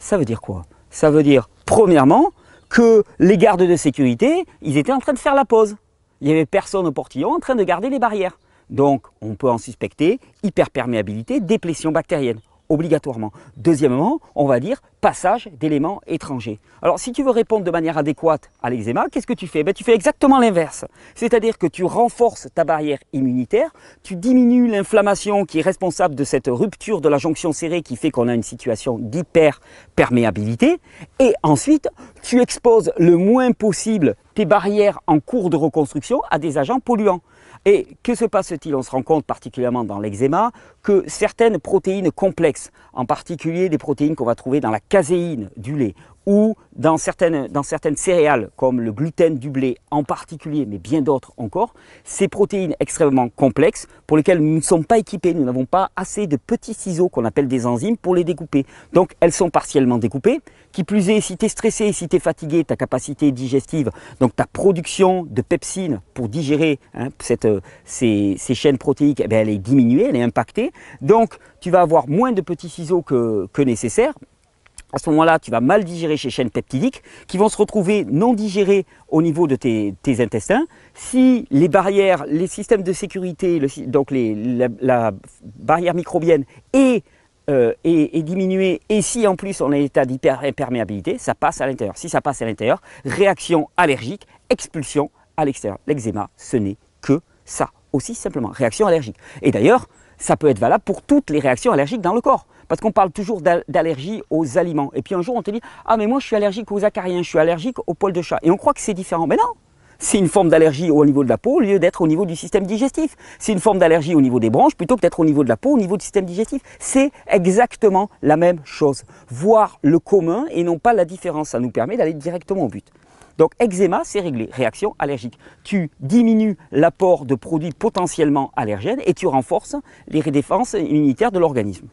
Ça veut dire quoi Ça veut dire, premièrement, que les gardes de sécurité, ils étaient en train de faire la pause. Il n'y avait personne au portillon en train de garder les barrières. Donc, on peut en suspecter hyperperméabilité, déplétion bactérienne obligatoirement. Deuxièmement, on va dire passage d'éléments étrangers. Alors si tu veux répondre de manière adéquate à l'eczéma, qu'est-ce que tu fais ben, Tu fais exactement l'inverse. C'est-à-dire que tu renforces ta barrière immunitaire, tu diminues l'inflammation qui est responsable de cette rupture de la jonction serrée qui fait qu'on a une situation d'hyperperméabilité, et ensuite tu exposes le moins possible tes barrières en cours de reconstruction à des agents polluants. Et que se passe-t-il On se rend compte, particulièrement dans l'eczéma, que certaines protéines complexes, en particulier des protéines qu'on va trouver dans la caséine du lait ou dans certaines, dans certaines céréales comme le gluten du blé en particulier, mais bien d'autres encore, ces protéines extrêmement complexes pour lesquelles nous ne sommes pas équipés, nous n'avons pas assez de petits ciseaux qu'on appelle des enzymes pour les découper. Donc elles sont partiellement découpées. Qui plus est, si tu es stressé, si tu es fatigué, ta capacité digestive, donc ta production de pepsine pour digérer hein, euh, ces, chaînes protéiques, eh ben, elle est diminuée, elle est impactée. Donc tu vas avoir moins de petits ciseaux que, que nécessaire à ce moment-là, tu vas mal digérer ces chaînes peptidiques qui vont se retrouver non digérées au niveau de tes, intestins. Si les barrières, les systèmes de sécurité, donc la, barrière microbienne euh, est, diminuée et si en plus on est en état d'hyperperméabilité, ça passe à l'intérieur. Si ça passe à l'intérieur, réaction allergique, expulsion à l'extérieur. L'eczéma, ce n'est que ça, aussi simplement, réaction allergique. Et d'ailleurs, ça peut être valable pour toutes les réactions allergiques dans le corps. Parce qu'on parle toujours d'allergie aux aliments. Et puis un jour, on te dit Ah, mais moi, je suis allergique aux acariens, je suis allergique aux poils de chat. Et on croit que c'est différent. Mais non c'est une forme d'allergie au niveau de la peau au lieu d'être au niveau du système digestif. C'est une forme d'allergie au niveau des branches plutôt que d'être au niveau de la peau, au niveau du système digestif. C'est exactement la même chose. Voir le commun et non pas la différence, ça nous permet d'aller directement au but. Donc eczéma, c'est réglé, réaction allergique. Tu diminues l'apport de produits potentiellement allergènes et tu renforces les défenses immunitaires de l'organisme.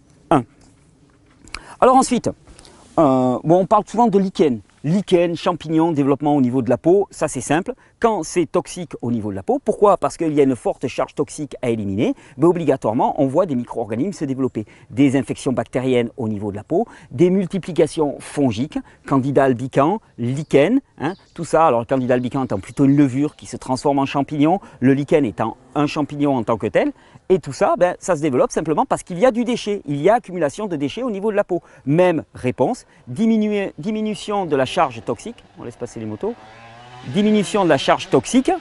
Alors ensuite, euh, on parle souvent de lichen. Lichen, champignons, développement au niveau de la peau, ça c'est simple. Quand c'est toxique au niveau de la peau, pourquoi Parce qu'il y a une forte charge toxique à éliminer, mais obligatoirement on voit des micro-organismes se développer. Des infections bactériennes au niveau de la peau, des multiplications fongiques, candida albicans, lichen, hein, tout ça. Alors le candida albicans étant plutôt une levure qui se transforme en champignon, le lichen étant un champignon en tant que tel, et tout ça, ben, ça se développe simplement parce qu'il y a du déchet, il y a accumulation de déchets au niveau de la peau. Même réponse, diminution de la charge toxique, on laisse passer les motos, diminution de la charge toxique,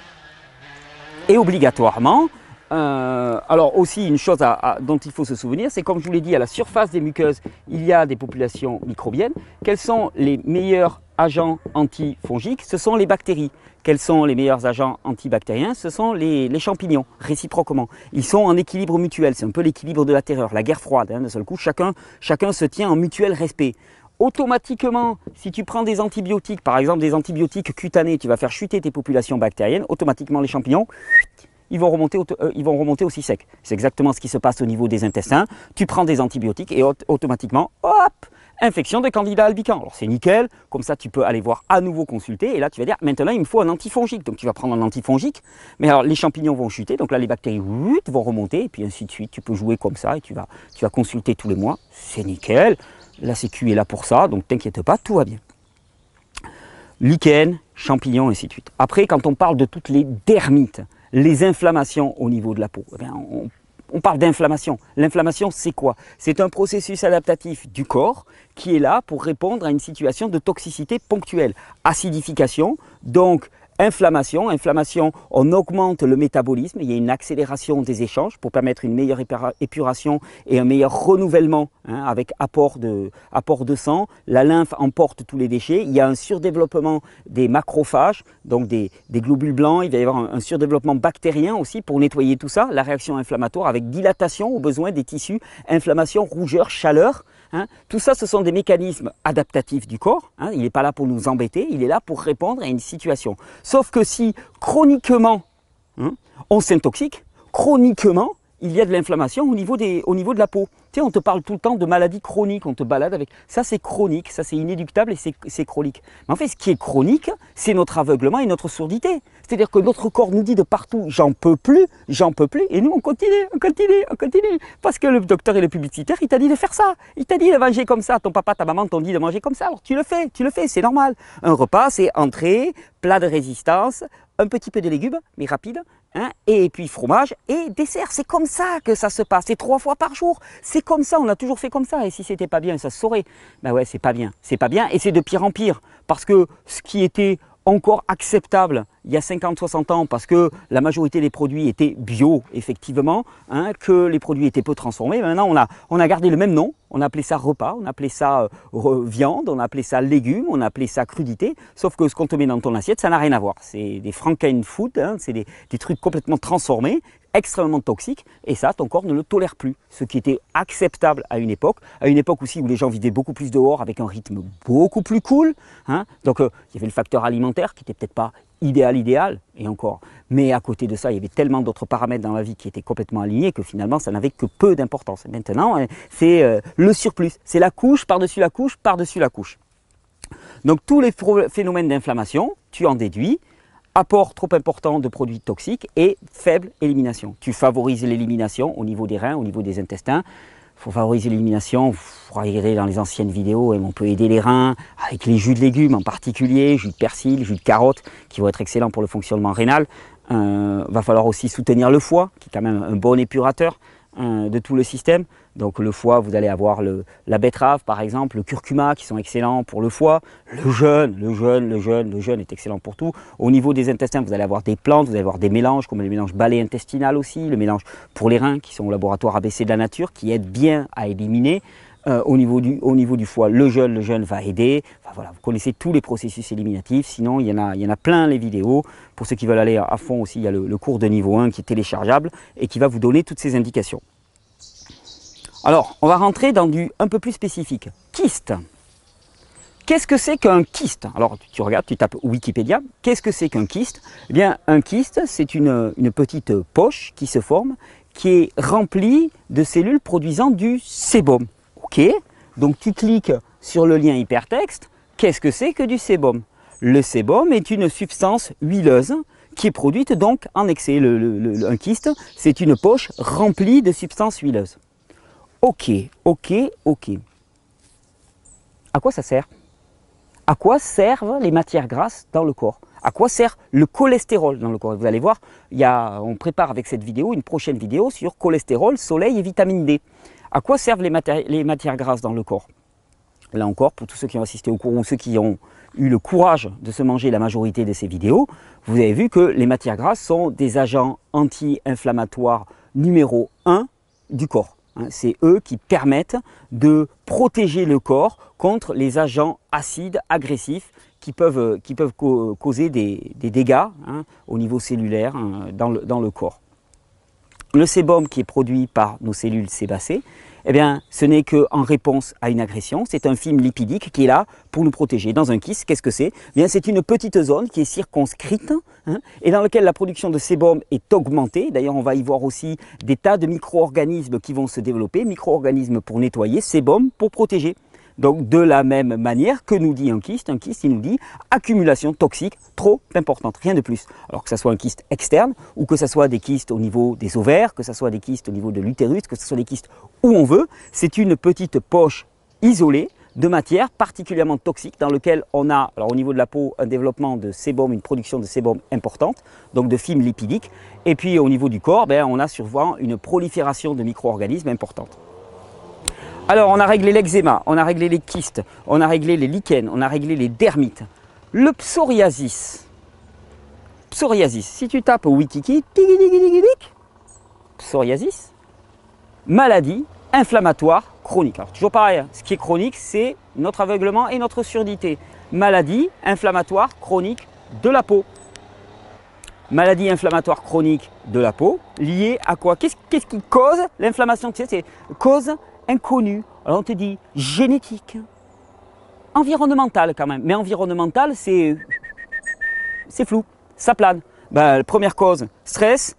et obligatoirement, euh, alors aussi, une chose dont il faut se souvenir, c'est comme je vous l'ai dit, à la surface des muqueuses, il y a des populations microbiennes. Quels sont les meilleurs agents antifongiques Ce sont les bactéries. Quels sont les meilleurs agents antibactériens Ce sont les, champignons, réciproquement. Ils sont en équilibre mutuel, c'est un peu l'équilibre de la terreur, la guerre froide. Hein, d'un seul coup, chacun, chacun se tient en mutuel respect automatiquement, si tu prends des antibiotiques, par exemple des antibiotiques cutanés, tu vas faire chuter tes populations bactériennes, automatiquement les champignons ils vont remonter, euh, ils vont remonter aussi secs. C'est exactement ce qui se passe au niveau des intestins. Tu prends des antibiotiques et automatiquement, hop, infection des candida albicans. Alors c'est nickel, comme ça tu peux aller voir à nouveau consulter et là tu vas dire maintenant il me faut un antifongique. Donc tu vas prendre un antifongique, mais alors les champignons vont chuter, donc là les bactéries vont remonter et puis ainsi de suite. Tu peux jouer comme ça et tu vas, tu vas consulter tous les mois. C'est nickel. La sécu est là pour ça, donc t'inquiète pas, tout va bien. Lichen, champignons, et ainsi de suite. Après, quand on parle de toutes les dermites, les inflammations au niveau de la peau. Eh on parle d'inflammation. L'inflammation, c'est quoi C'est un processus adaptatif du corps qui est là pour répondre à une situation de toxicité ponctuelle. Acidification, donc Inflammation, inflammation, on augmente le métabolisme, il y a une accélération des échanges pour permettre une meilleure épuration et un meilleur renouvellement hein, avec apport de, apport de sang. La lymphe emporte tous les déchets, il y a un surdéveloppement des macrophages, donc des, des globules blancs, il va y avoir un, un, surdéveloppement bactérien aussi pour nettoyer tout ça, la réaction inflammatoire avec dilatation au besoin des tissus, inflammation, rougeur, chaleur. Hein. Tout ça, ce sont des mécanismes adaptatifs du corps. Hein. Il n'est pas là pour nous embêter, il est là pour répondre à une situation. Sauf que si chroniquement hein, on s'intoxique, chroniquement, il y a de l'inflammation au, niveau au niveau de la peau. Tu on te parle tout le temps de maladies chroniques, on te balade avec. Ça, c'est chronique, ça, c'est inéductable et c'est chronique. Mais en fait, ce qui est chronique, c'est notre aveuglement et notre sourdité. C'est-à-dire que notre corps nous dit de partout, j'en peux plus, j'en peux plus, et nous on continue, on continue, on continue. Parce que le docteur et le publicitaire, il t'a dit de faire ça, il t'a dit de manger comme ça, ton papa, ta maman t'ont dit de manger comme ça, alors tu le fais, tu le fais, c'est normal. Un repas, c'est entrée, plat de résistance, un petit peu de légumes, mais rapide, hein, et puis fromage et dessert. C'est comme ça que ça se passe. C'est trois fois par jour. C'est comme ça. On a toujours fait comme ça. Et si c'était pas bien, ça se saurait. Ben ouais, c'est pas bien. C'est pas bien. Et c'est de pire en pire. Parce que ce qui était encore acceptable il y a 50-60 ans parce que la majorité des produits étaient bio, effectivement, hein, que les produits étaient peu transformés. Maintenant, on a, on a gardé le même nom, on appelait ça repas, on appelait ça euh, viande, on appelait ça légumes, on appelait ça crudité, sauf que ce qu'on te met dans ton assiette, ça n'a rien à voir. C'est des frankenfood food, hein, c'est des, des, trucs complètement transformés extrêmement toxique et ça, ton corps ne le tolère plus. Ce qui était acceptable à une époque, à une époque aussi où les gens vivaient beaucoup plus dehors avec un rythme beaucoup plus cool. Hein. Donc euh, il y avait le facteur alimentaire qui n'était peut-être pas idéal, idéal, et encore. Mais à côté de ça, il y avait tellement d'autres paramètres dans la vie qui étaient complètement alignés que finalement, ça n'avait que peu d'importance. Maintenant, hein, c'est euh, le surplus, c'est la couche par-dessus la couche, par-dessus la couche. Donc tous les phénomènes d'inflammation, tu en déduis apport trop important de produits toxiques et faible élimination. Tu favorises l'élimination au niveau des reins, au niveau des intestins. Il faut favoriser l'élimination. Vous regardez dans les anciennes vidéos, et hein, on peut aider les reins avec les jus de légumes en particulier, jus de persil, jus de carotte, qui vont être excellents pour le fonctionnement rénal. Euh, va falloir aussi soutenir le foie, qui est quand même un bon épurateur. Hein, de tout le système. Donc le foie, vous allez avoir la betterave par exemple, le curcuma qui sont excellents pour le foie, le jeûne, le jeûne, le jeûne, le jeûne est excellent pour tout. Au niveau des intestins, vous allez avoir des plantes, vous allez avoir des mélanges comme le mélange balai intestinal aussi, le mélange pour les reins qui sont au laboratoire ABC de la nature qui aide bien à éliminer. Euh, au, niveau du, niveau du foie, le jeûne, le va aider. vous connaissez tous les processus éliminatifs, sinon il y, en a, il y en a plein les vidéos. Pour ceux qui veulent aller à fond aussi, il y a le, cours de niveau 1 qui est téléchargeable et qui va vous donner toutes ces indications. Alors, on va rentrer dans du un peu plus spécifique. Kyste. Qu'est-ce que c'est qu'un kyste Alors tu regardes, tu tapes Wikipédia. Qu'est-ce que c'est qu'un kyste Eh bien, un kyste, c'est une, une, petite poche qui se forme, qui est remplie de cellules produisant du sébum. OK, donc tu cliques sur le lien hypertexte. Qu'est-ce que c'est que du sébum Le sébum est une substance huileuse qui est produite donc en excès. Le, un kyste, c'est une poche remplie de substances huileuses. Ok, ok, ok. À quoi ça sert À quoi servent les matières grasses dans le corps À quoi sert le cholestérol dans le corps Vous allez voir, il y a, on prépare avec cette vidéo une prochaine vidéo sur cholestérol, soleil et vitamine D. À quoi servent les, matières grasses dans le corps Là encore, pour tous ceux qui ont assisté au cours ou ceux qui ont eu le courage de se manger la majorité de ces vidéos, vous avez vu que les matières grasses sont des agents anti-inflammatoires numéro 1 du corps. Hein. C'est eux qui permettent de protéger le corps contre les agents acides agressifs qui peuvent, qui peuvent causer des, dégâts hein, au niveau cellulaire hein, dans le corps le sébum qui est produit par nos cellules sébacées, eh bien, ce n'est qu'en réponse à une agression. C'est un film lipidique qui est là pour nous protéger. Dans un kiss, qu'est-ce que c'est eh bien, C'est une petite zone qui est circonscrite hein, et dans laquelle la production de sébum est augmentée. D'ailleurs, on va y voir aussi des tas de micro-organismes qui vont se développer. Micro-organismes pour nettoyer, sébum pour protéger. Donc de la même manière, que nous dit un kyste Un kyste, il nous dit accumulation toxique trop importante, rien de plus. Alors que ce soit un kyste externe, ou que ce soit des kystes au niveau des ovaires, que ce soit des kystes au niveau de l'utérus, que ce soit des kystes où on veut, c'est une petite poche isolée de matière particulièrement toxique dans lequel on a, au niveau de la peau, un développement de sébum, une production de sébum importante, donc de films lipidiques, Et puis au niveau du corps, ben, on a souvent une prolifération de micro-organismes importante. Alors, on a réglé l'eczéma, on a réglé les kystes, on a réglé les lichens, on a réglé les dermites. Le psoriasis. Psoriasis. Si tu tapes wikiki, psoriasis, maladie inflammatoire chronique. Alors, toujours pareil, hein. ce qui est chronique, c'est notre aveuglement et notre surdité. Maladie inflammatoire chronique de la peau. Maladie inflammatoire chronique de la peau, liée à quoi Qu'est-ce qui cause l'inflammation C'est cause inconnu. Alors on te dit génétique, environnemental quand même. Mais environnemental, c'est c'est flou, ça plane. Ben, première cause, stress,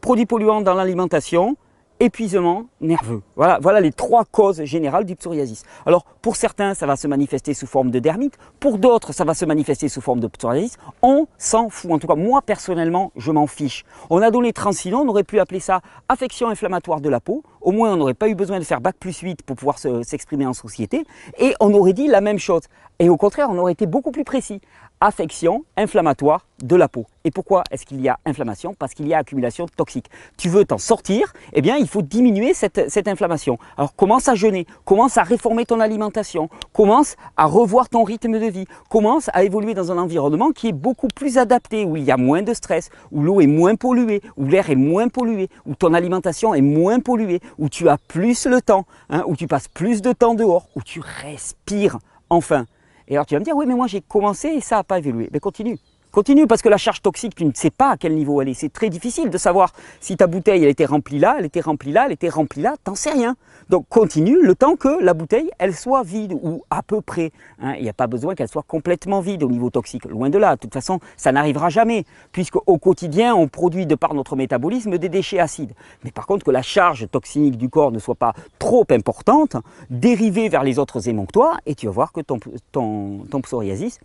produits polluants dans l'alimentation, épuisement nerveux. Voilà, voilà les trois causes générales du psoriasis. Alors pour certains, ça va se manifester sous forme de dermite, pour d'autres, ça va se manifester sous forme de psoriasis. On s'en fout, en tout cas moi personnellement, je m'en fiche. On a donné Transilon, on aurait pu appeler ça affection inflammatoire de la peau au moins on n'aurait pas eu besoin de faire bac plus 8 pour pouvoir s'exprimer en société, et on aurait dit la même chose. Et au contraire, on aurait été beaucoup plus précis. Affection inflammatoire de la peau. Et pourquoi est-ce qu'il y a inflammation Parce qu'il y a accumulation toxique. Tu veux t'en sortir, eh bien il faut diminuer cette, inflammation. Alors commence à jeûner, commence à réformer ton alimentation, commence à revoir ton rythme de vie, commence à évoluer dans un environnement qui est beaucoup plus adapté, où il y a moins de stress, où l'eau est moins polluée, où l'air est moins pollué, où ton alimentation est moins polluée, où tu as plus le temps, hein, où tu passes plus de temps dehors, où tu respires enfin. Et alors tu vas me dire, oui mais moi j'ai commencé et ça n'a pas évolué. Mais ben, continue. Continue, parce que la charge toxique, tu ne sais pas à quel niveau elle est. C'est très difficile de savoir si ta bouteille, elle était remplie là, elle était remplie là, elle était remplie là, t'en sais rien. Donc continue le temps que la bouteille, elle soit vide, ou à peu près. Hein. Il n'y a pas besoin qu'elle soit complètement vide au niveau toxique, loin de là. De toute façon, ça n'arrivera jamais, puisque au quotidien, on produit de par notre métabolisme des déchets acides. Mais par contre, que la charge toxique du corps ne soit pas trop importante, dérivée vers les autres que toi, et tu vas voir que ton psoriasis,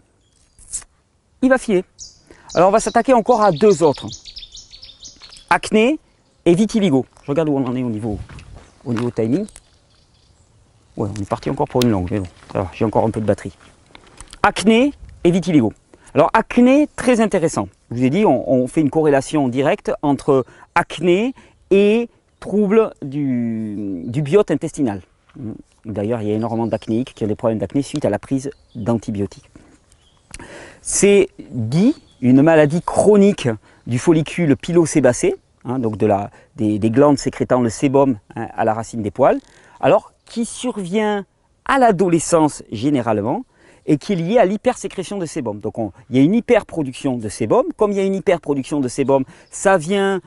il va filer. Alors on va s'attaquer encore à deux autres. Acné et vitiligo. Je regarde où on en est au niveau, au niveau timing. Ouais, on est parti encore pour une longue, mais bon, j'ai encore un peu de batterie. Acné et vitiligo. Alors acné, très intéressant. Je vous ai dit, on, fait une corrélation directe entre acné et troubles du, du biote intestinal. D'ailleurs, il y a énormément d'acnéiques qui ont des problèmes d'acné suite à la prise d'antibiotiques. C'est dit une maladie chronique du follicule pilocébacé, hein, donc de la, des, glandes sécrétant le sébum hein, à la racine des poils, alors qui survient à l'adolescence généralement et qui est liée à l'hypersécrétion de sébum. Donc il y a une hyperproduction de sébum. Comme il y a une hyperproduction de sébum, ça vient,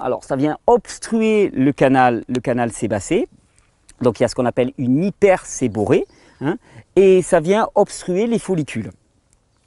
alors ça vient obstruer le canal, le canal sébacé. Donc il y a ce qu'on appelle une hyper hein, et ça vient obstruer les follicules.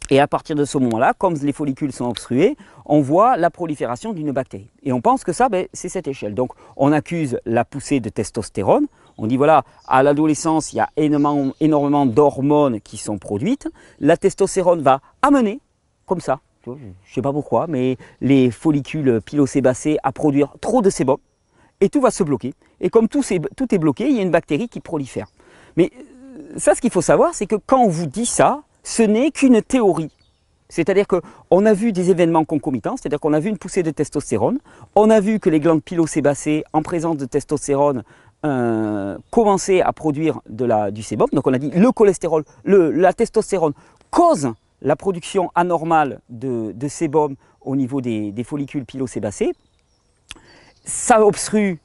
Et à partir de ce moment-là, comme les follicules sont obstrués, on voit la prolifération d'une bactérie. Et on pense que ça, ben, c'est cette échelle. Donc on accuse la poussée de testostérone. On dit voilà, à l'adolescence, il y a énormément, d'hormones qui sont produites. La testostérone va amener, comme ça, je ne sais pas pourquoi, mais les follicules pilocébacées à produire trop de sébum. Et tout va se bloquer. Et comme tout est bloqué, il y a une bactérie qui prolifère. Mais euh, ça, ce qu'il faut savoir, c'est que quand on vous dit ça, ce n'est qu'une théorie. C'est-à-dire qu'on a vu des événements concomitants, c'est-à-dire qu'on a vu une poussée de testostérone, on a vu que les glandes pilocébacées, en présence de testostérone, euh, commençaient à produire de la, du sébum. Donc on a dit le cholestérol, la testostérone cause la production anormale de, sébum au niveau des, follicules pilocébacés. Ça obstrue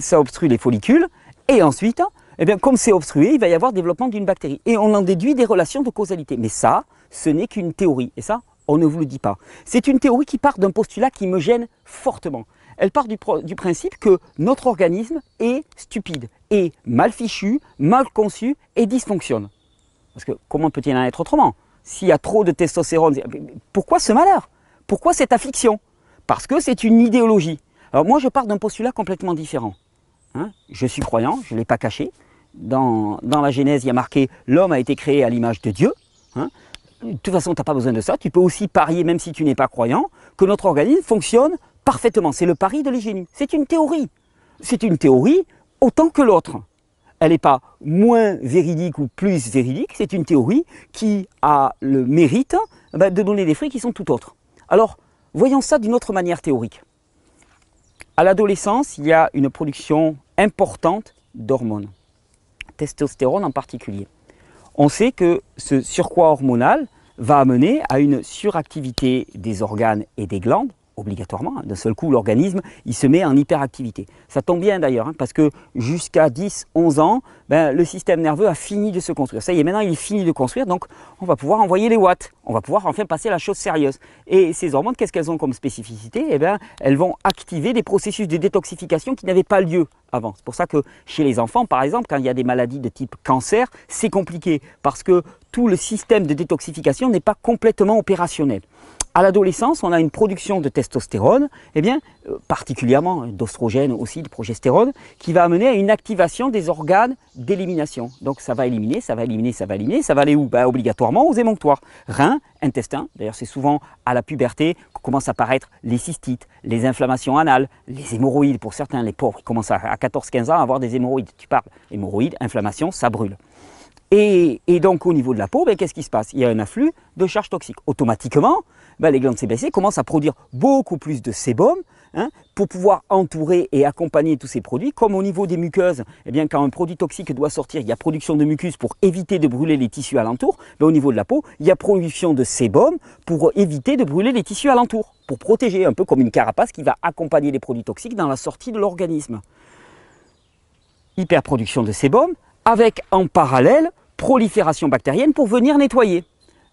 ça obstrue les follicules. Et ensuite, eh bien, comme c'est obstrué, il va y avoir développement d'une bactérie. Et on en déduit des relations de causalité. Mais ça, ce n'est qu'une théorie. Et ça, on ne vous le dit pas. C'est une théorie qui part d'un postulat qui me gêne fortement. Elle part du, principe que notre organisme est stupide, est mal fichu, mal conçu et dysfonctionne. Parce que comment peut-il en être autrement S'il y a trop de testostérone, pourquoi ce malheur Pourquoi cette affliction Parce que c'est une idéologie. Alors moi, je pars d'un postulat complètement différent. Hein? je suis croyant, je ne l'ai pas caché dans, la Genèse, il y a marqué l'homme a été créé à l'image de Dieu. Hein. De toute façon, tu n'as pas besoin de ça. Tu peux aussi parier, même si tu n'es pas croyant, que notre organisme fonctionne parfaitement. C'est le pari de l'hygiène. C'est une théorie. C'est une théorie autant que l'autre. Elle n'est pas moins véridique ou plus véridique. C'est une théorie qui a le mérite bah, de donner des fruits qui sont tout autres. Alors, voyons ça d'une autre manière théorique. À l'adolescence, il y a une production importante d'hormones testostérone en particulier. On sait que ce surcroît hormonal va amener à une suractivité des organes et des glandes, obligatoirement, hein. d'un seul coup, l'organisme, il se met en hyperactivité. Ça tombe bien d'ailleurs, hein, parce que jusqu'à 10, 11 ans, ben, le système nerveux a fini de se construire. Ça y est, maintenant il est fini de construire, donc on va pouvoir envoyer les watts. On va pouvoir enfin passer à la chose sérieuse. Et ces hormones, qu'est-ce qu'elles ont comme spécificité eh bien Elles vont activer des processus de détoxification qui n'avaient pas lieu avant. C'est pour ça que chez les enfants, par exemple, quand il y a des maladies de type cancer, c'est compliqué, parce que tout le système de détoxification n'est pas complètement opérationnel à l'adolescence, on a une production de testostérone, eh bien, euh, particulièrement euh, d'ostrogène aussi, de progestérone, qui va amener à une activation des organes d'élimination. Donc ça va éliminer, ça va éliminer, ça va éliminer, ça va aller où ben, Obligatoirement aux émonctoires, reins, intestin. D'ailleurs, c'est souvent à la puberté que commencent à apparaître les cystites, les inflammations anales, les hémorroïdes pour certains, les pauvres, ils commencent à 14-15 ans à avoir des hémorroïdes. Tu parles, hémorroïdes, inflammation, ça brûle. Et, donc au niveau de la peau, ben, qu'est-ce qui se passe Il y a un afflux de charges toxiques, Automatiquement, ben, les glandes sébacées commencent à produire beaucoup plus de sébum hein, pour pouvoir entourer et accompagner tous ces produits. Comme au niveau des muqueuses, et eh bien, quand un produit toxique doit sortir, il y a production de mucus pour éviter de brûler les tissus alentours. Ben, au niveau de la peau, il y a production de sébum pour éviter de brûler les tissus alentours, pour protéger, un peu comme une carapace qui va accompagner les produits toxiques dans la sortie de l'organisme. Hyperproduction de sébum, avec en parallèle prolifération bactérienne pour venir nettoyer.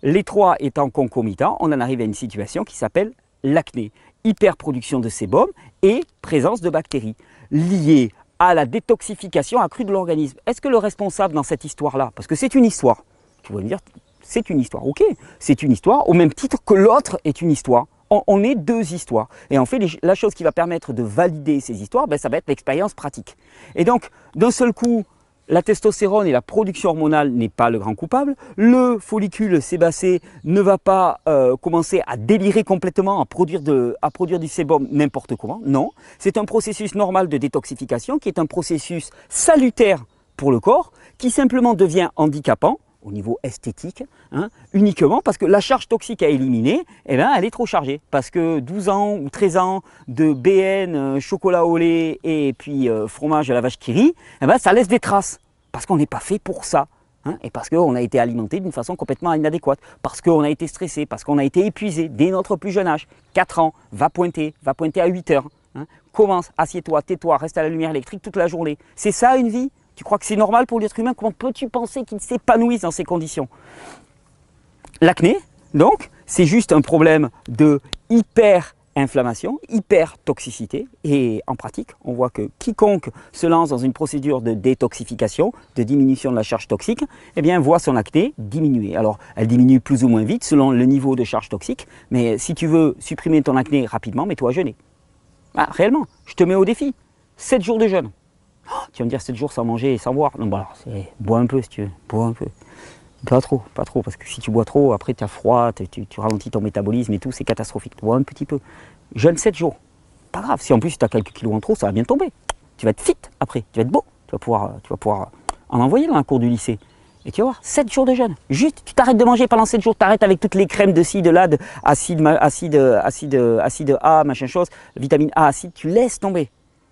Les trois étant concomitants, on en arrive à une situation qui s'appelle l'acné. Hyperproduction de sébum et présence de bactéries liées à la détoxification accrue de l'organisme. Est-ce que le responsable dans cette histoire-là, parce que c'est une histoire, tu vas me dire, c'est une histoire, ok, c'est une histoire au même titre que l'autre est une histoire. On, est deux histoires. Et en fait, la chose qui va permettre de valider ces histoires, ben, ça va être l'expérience pratique. Et donc, d'un seul coup, la testostérone et la production hormonale n'est pas le grand coupable. Le follicule sébacé ne va pas euh, commencer à délirer complètement, à produire du sébum n'importe comment. Non, c'est un processus normal de détoxification qui est un processus salutaire pour le corps, qui simplement devient handicapant au niveau esthétique, hein, uniquement parce que la charge toxique à éliminer, eh ben, elle est trop chargée. Parce que 12 ans ou 13 ans de BN, euh, chocolat au lait et puis euh, fromage à la vache qui rit, eh ben, ça laisse des traces. Parce qu'on n'est pas fait pour ça. Hein, et parce qu'on a été alimenté d'une façon complètement inadéquate, parce qu'on a été stressé, parce qu'on a été épuisé dès notre plus jeune âge. 4 ans, va pointer, va pointer à 8 heures. Hein. commence, assieds-toi, tais-toi, reste à la lumière électrique toute la journée. C'est ça une vie tu crois que c'est normal pour l'être humain Comment peux-tu penser qu'il s'épanouisse dans ces conditions L'acné, donc, c'est juste un problème de hyper inflammation, hyper-toxicité, et en pratique on voit que quiconque se lance dans une procédure de détoxification, de diminution de la charge toxique, eh bien voit son acné diminuer. Alors elle diminue plus ou moins vite selon le niveau de charge toxique, mais si tu veux supprimer ton acné rapidement, mets-toi à jeûner. Ah, réellement, je te mets au défi, 7 jours de jeûne. Oh, tu vas me dire 7 jours sans manger et sans boire. Non, bah alors, bois un peu si tu veux, bois un peu. Pas trop, pas trop, parce que si tu bois trop, après tu as froid, tu, ralentis ton métabolisme et tout, c'est catastrophique. Bois un petit peu. Jeûne 7 jours, pas grave. Si en plus tu as quelques kilos en trop, ça va bien tomber. Tu vas être fit après, tu vas être beau, tu vas pouvoir, tu vas pouvoir en envoyer dans la cour du lycée. Et tu vas voir, 7 jours de jeûne. Juste, tu t'arrêtes de manger pendant 7 jours, tu t'arrêtes avec toutes les crèmes de ci, de là, acide, acide, acide, acide A, machin chose, vitamine A, acide, tu laisses tomber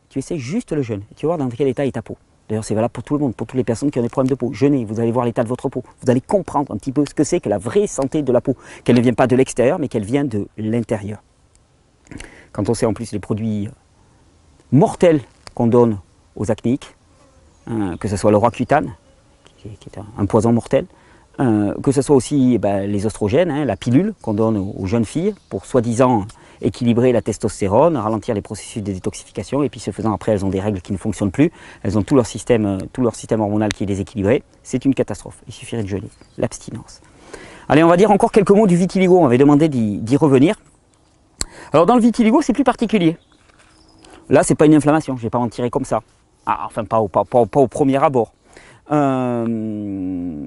tu essaies juste le jeûne. Tu vas voir dans quel état est ta peau. D'ailleurs, c'est valable pour tout le monde, pour toutes les personnes qui ont des problèmes de peau. Jeûnez, vous allez voir l'état de votre peau. Vous allez comprendre un petit peu ce que c'est que la vraie santé de la peau. Qu'elle ne vient pas de l'extérieur, mais qu'elle vient de l'intérieur. Quand on sait en plus les produits euh, mortels qu'on donne aux acnéiques, hein, que ce soit le roi qui, qui est un, poison mortel, euh, que ce soit aussi eh ben, les oestrogènes, hein, la pilule qu'on donne aux, jeunes filles pour soi-disant équilibrer la testostérone, ralentir les processus de détoxification, et puis ce faisant, après, elles ont des règles qui ne fonctionnent plus, elles ont tout leur système, euh, tout leur système hormonal qui est déséquilibré. C'est une catastrophe, il suffirait de geler. L'abstinence. Allez, on va dire encore quelques mots du vitiligo, on avait demandé d'y revenir. Alors dans le vitiligo, c'est plus particulier. Là, c'est pas une inflammation, je ne vais pas en tirer comme ça. Ah, enfin, pas au, premier abord. Euh,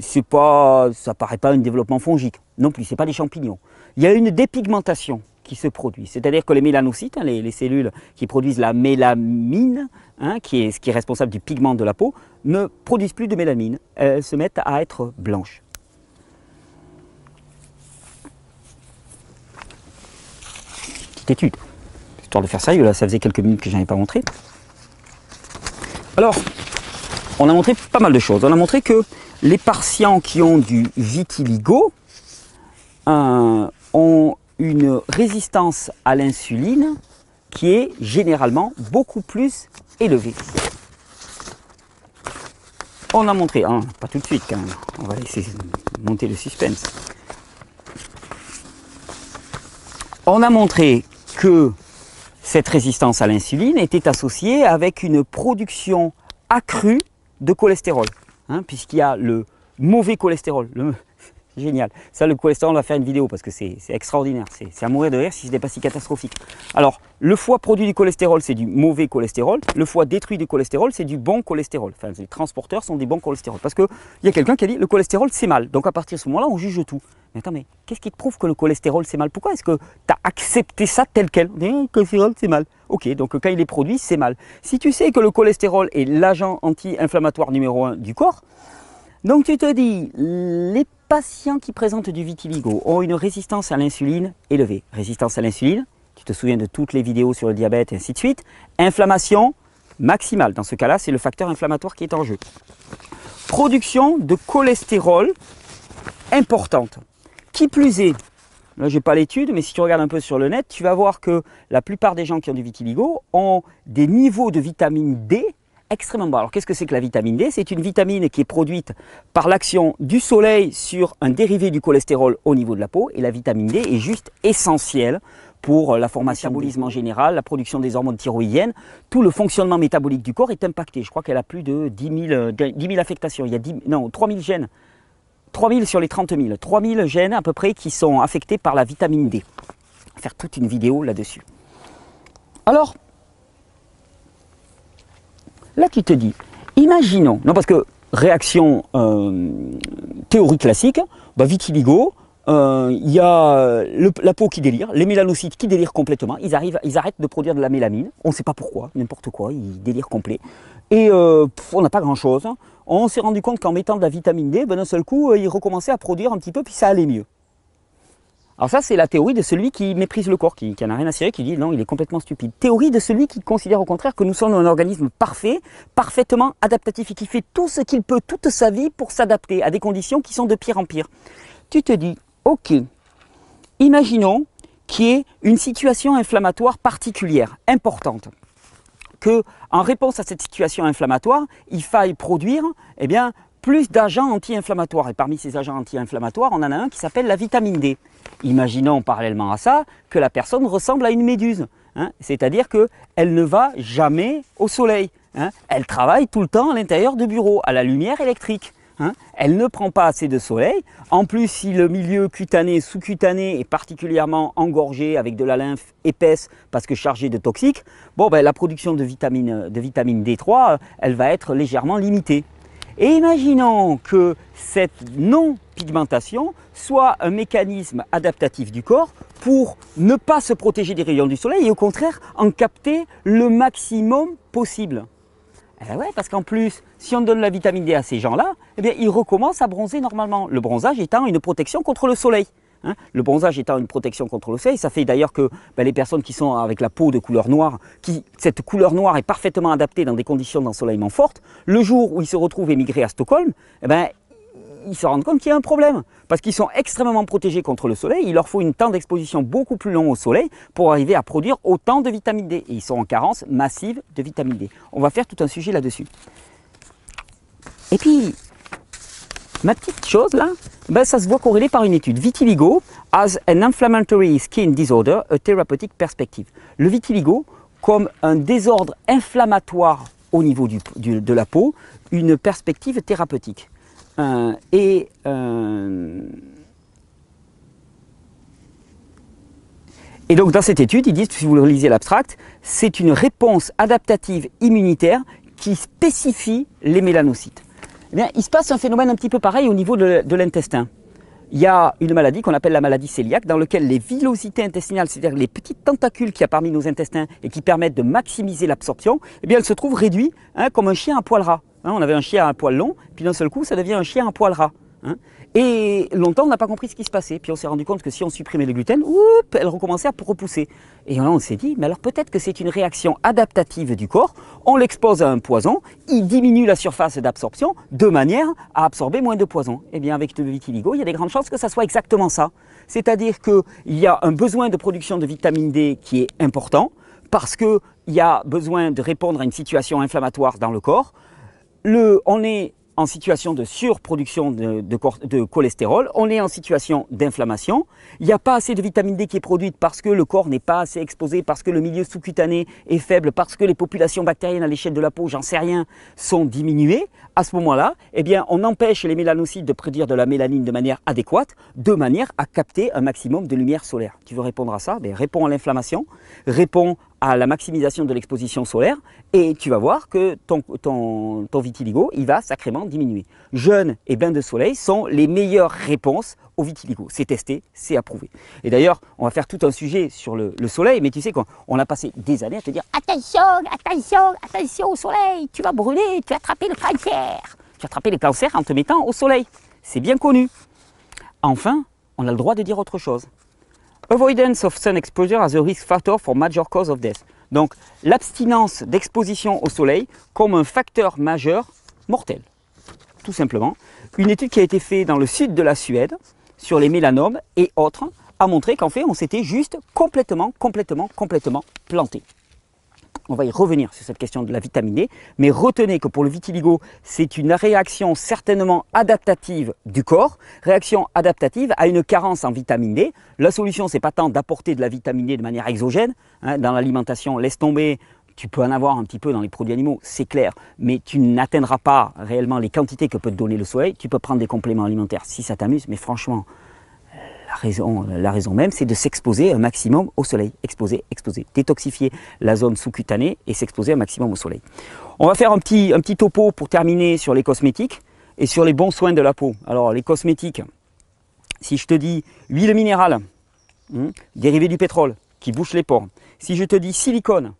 c'est pas, ça paraît pas un développement fongique. Non plus, ce c'est pas des champignons. Il y a une dépigmentation qui se produit. C'est-à-dire que les mélanocytes, hein, les, cellules qui produisent la mélamine, hein, qui, est, ce qui est responsable du pigment de la peau, ne produisent plus de mélamine. Elles se mettent à être blanches. Petite étude. Histoire de faire ça, là, ça faisait quelques minutes que je n'avais pas montré. Alors, on a montré pas mal de choses. On a montré que les patients qui ont du vitiligo hein, ont une résistance à l'insuline qui est généralement beaucoup plus élevée. On a montré, hein, pas tout de suite quand même, on va laisser monter le suspense. On a montré que cette résistance à l'insuline était associée avec une production accrue de cholestérol, hein, puisqu'il y a le mauvais cholestérol, le, génial. Ça, le cholestérol, on va faire une vidéo parce que c'est extraordinaire. C'est à mourir de rire si ce n'est pas si catastrophique. Alors, le foie produit du cholestérol, c'est du mauvais cholestérol. Le foie détruit du cholestérol, c'est du bon cholestérol. Enfin, les transporteurs sont des bons cholestérols. Parce qu'il y a quelqu'un qui a dit le cholestérol, c'est mal. Donc, à partir de ce moment-là, on juge tout. Mais attends, mais qu'est-ce qui te prouve que le cholestérol, c'est mal Pourquoi est-ce que tu as accepté ça tel quel oh, le cholestérol, c'est mal. Ok, donc quand il est produit, c'est mal. Si tu sais que le cholestérol est l'agent anti-inflammatoire numéro 1 du corps, donc tu te dis, les patients qui présentent du vitiligo ont une résistance à l'insuline élevée. Résistance à l'insuline, tu te souviens de toutes les vidéos sur le diabète et ainsi de suite. Inflammation maximale. Dans ce cas-là, c'est le facteur inflammatoire qui est en jeu. Production de cholestérol importante. Qui plus est, là j'ai pas l'étude, mais si tu regardes un peu sur le net, tu vas voir que la plupart des gens qui ont du vitiligo ont des niveaux de vitamine D extrêmement bas. Alors qu'est-ce que c'est que la vitamine D C'est une vitamine qui est produite par l'action du soleil sur un dérivé du cholestérol au niveau de la peau. Et la vitamine D est juste essentielle pour la formation métabolisme en général, la production des hormones thyroïdiennes, tout le fonctionnement métabolique du corps est impacté. Je crois qu'elle a plus de 10 000, euh, affectations. Il y a 10, non, 3 000 gènes. 3 000 sur les 30 000. 3 000 gènes à peu près qui sont affectés par la vitamine D. Faire toute une vidéo là-dessus. Alors, Là, tu te dis, imaginons, non parce que réaction euh, théorie classique, bah vitiligo, euh, il y a euh, la peau qui délire, les mélanocytes qui délirent complètement, ils, ils arrêtent de produire de la mélamine, on ne sait pas pourquoi, n'importe quoi, ils délirent complet. Et on n'a pas grand-chose. Hein. On s'est rendu compte qu'en mettant de la vitamine D, ben, d'un seul coup, ils recommençaient à produire un petit peu, puis ça allait mieux. Alors ça, c'est la théorie de celui qui méprise le corps, qui, n'a rien à cirer, qui dit non, il est complètement stupide. Théorie de celui qui considère au contraire que nous sommes un organisme parfait, parfaitement adaptatif, et qui fait tout ce qu'il peut toute sa vie pour s'adapter à des conditions qui sont de pire en pire. Tu te dis, ok, imaginons qu'il y ait une situation inflammatoire particulière, importante, que en réponse à cette situation inflammatoire, il faille produire eh bien, plus d'agents anti-inflammatoires. Et parmi ces agents anti-inflammatoires, on en a un qui s'appelle la vitamine D. Imaginons parallèlement à ça que la personne ressemble à une méduse. Hein. C'est-à-dire qu'elle ne va jamais au soleil. Hein. elle travaille tout le temps à l'intérieur de bureau, à la lumière électrique. Hein. elle ne prend pas assez de soleil. En plus, si le milieu cutané, sous-cutané est particulièrement engorgé avec de la lymphe épaisse parce que chargée de toxiques, bon, ben, la production de vitamine, de vitamine D3, elle va être légèrement limitée. Et imaginons que cette non-pigmentation soit un mécanisme adaptatif du corps pour ne pas se protéger des rayons du soleil et au contraire en capter le maximum possible. Eh ouais, parce qu'en plus, si on donne la vitamine D à ces gens-là, eh bien, ils recommencent à bronzer normalement. Le bronzage étant une protection contre le soleil. Hein. le bronzage étant une protection contre le soleil, ça fait d'ailleurs que ben, les personnes qui sont avec la peau de couleur noire, cette couleur noire est parfaitement adaptée dans des conditions d'ensoleillement fortes, le jour où ils se retrouvent émigrés à Stockholm, eh ben, ils se rendent compte qu'il y a un problème. Parce qu'ils sont extrêmement protégés contre le soleil, il leur faut une temps d'exposition beaucoup plus long au soleil pour arriver à produire autant de vitamine D. Et ils sont en carence massive de vitamine D. On va faire tout un sujet là-dessus. Et puis, Ma petite chose là, ben, ça se voit corrélé par une étude. Vitiligo as an inflammatory skin disorder, a therapeutic perspective. Le vitiligo comme un désordre inflammatoire au niveau du, de la peau, une perspective thérapeutique. et Et donc dans cette étude, ils disent, si vous le lisez l'abstract, c'est une réponse adaptative immunitaire qui spécifie les mélanocytes. Eh il se passe un phénomène un petit peu pareil au niveau de, l'intestin. Il y a une maladie qu'on appelle la maladie cœliaque, dans laquelle les villosités intestinales, c'est-à-dire les petites tentacules qu'il y a parmi nos intestins et qui permettent de maximiser l'absorption, eh elles se trouvent réduites, hein, comme un chien à poil ras. Hein. on avait un chien à poil long, puis d'un seul coup, ça devient un chien à poil ras. Hein. Et longtemps, on n'a pas compris ce qui se passait. Puis on s'est rendu compte que si on supprimait le gluten, elle recommençait à repousser. Et là, on s'est dit, mais alors peut-être que c'est une réaction adaptative du corps. On l'expose à un poison, il diminue la surface d'absorption de manière à absorber moins de poison. Et eh bien, avec le vitiligo, il y a des grandes chances que ça soit exactement ça. C'est-à-dire qu'il y a un besoin de production de vitamine D qui est important parce qu'il y a besoin de répondre à une situation inflammatoire dans le corps. Le, on est en situation de surproduction de, de cholestérol, on est en situation d'inflammation, il n'y a pas assez de vitamine D qui est produite parce que le corps n'est pas assez exposé, parce que le milieu sous-cutané est faible, parce que les populations bactériennes à l'échelle de la peau, j'en sais rien, sont diminuées, à ce moment-là, eh bien, on empêche les mélanocytes de produire de la mélanine de manière adéquate, de manière à capter un maximum de lumière solaire. Tu veux répondre à ça ben, Réponds à l'inflammation, réponds à la maximisation de l'exposition solaire et tu vas voir que ton, ton, vitiligo, il va sacrément diminuer. Jeûne et bain de soleil sont les meilleures réponses au vitiligo. C'est testé, c'est approuvé. Et d'ailleurs, on va faire tout un sujet sur le, soleil, mais tu sais qu'on a passé des années à te dire attention, attention, attention au soleil, tu vas brûler, tu vas attraper le cancer. Tu vas attraper le cancer en te mettant au soleil. C'est bien connu. Enfin, on a le droit de dire autre chose. Avoidance of sun exposure as a risk factor for major cause of death. Donc l'abstinence d'exposition au soleil comme un facteur majeur mortel, tout simplement. Une étude qui a été faite dans le sud de la Suède sur les mélanomes et autres a montré qu'en fait on s'était juste complètement, complètement, complètement planté on va y revenir sur cette question de la vitamine D, e, mais retenez que pour le vitiligo, c'est une réaction certainement adaptative du corps, réaction adaptative à une carence en vitamine D. E. La solution, c'est pas tant d'apporter de la vitamine D e de manière exogène, hein, dans l'alimentation, laisse tomber, tu peux en avoir un petit peu dans les produits animaux, c'est clair, mais tu n'atteindras pas réellement les quantités que peut te donner le soleil. Tu peux prendre des compléments alimentaires si ça t'amuse, mais franchement, la raison même, c'est de s'exposer un maximum au soleil. Exposer, exposer. Détoxifier la zone sous-cutanée et s'exposer un maximum au soleil. On va faire un petit, un petit topo pour terminer sur les cosmétiques et sur les bons soins de la peau. Alors, les cosmétiques, si je te dis huile minérale, hein, dérivée du pétrole, qui bouche les pores. Si je te dis silicone,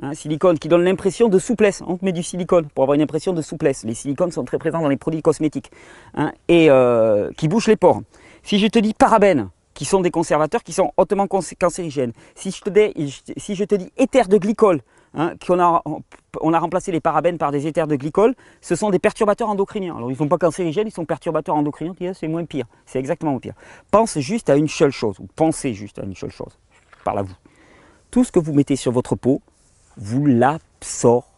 hein, silicone qui donne l'impression de souplesse. On te met du silicone pour avoir une impression de souplesse. Les silicones sont très présents dans les produits cosmétiques hein, et euh, qui bouchent les pores. Si je te dis parabènes, qui sont des conservateurs qui sont hautement cancérigènes, si je te dis, si éther de glycol, hein, on a remplacé les parabènes par des éthers de glycol, ce sont des perturbateurs endocriniens. Alors ils ne sont pas cancérigènes, ils sont perturbateurs endocriniens, c'est moins pire, c'est exactement pire. Pense juste à une seule chose, ou pensez juste à une seule chose, je parle à vous. Tout ce que vous mettez sur votre peau, vous l'absorbez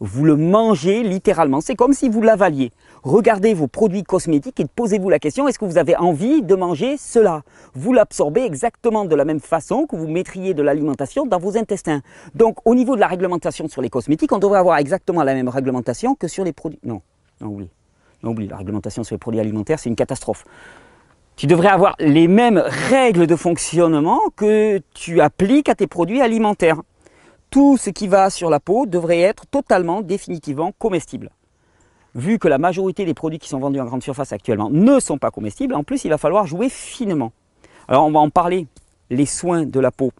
vous le mangez littéralement. C'est comme si vous l'avaliez. Regardez vos produits cosmétiques et posez-vous la question, est-ce que vous avez envie de manger cela Vous l'absorbez exactement de la même façon que vous mettriez de l'alimentation dans vos intestins. Donc au niveau de la réglementation sur les cosmétiques, on devrait avoir exactement la même réglementation que sur les produits... Non, non, oublie. Non, oublie, la réglementation sur les produits alimentaires, c'est une catastrophe. Tu devrais avoir les mêmes règles de fonctionnement que tu appliques à tes produits alimentaires tout ce qui va sur la peau devrait être totalement, définitivement comestible. Vu que la majorité des produits qui sont vendus en grande surface actuellement ne sont pas comestibles, en plus il va falloir jouer finement. Alors on va en parler, les soins de la peau.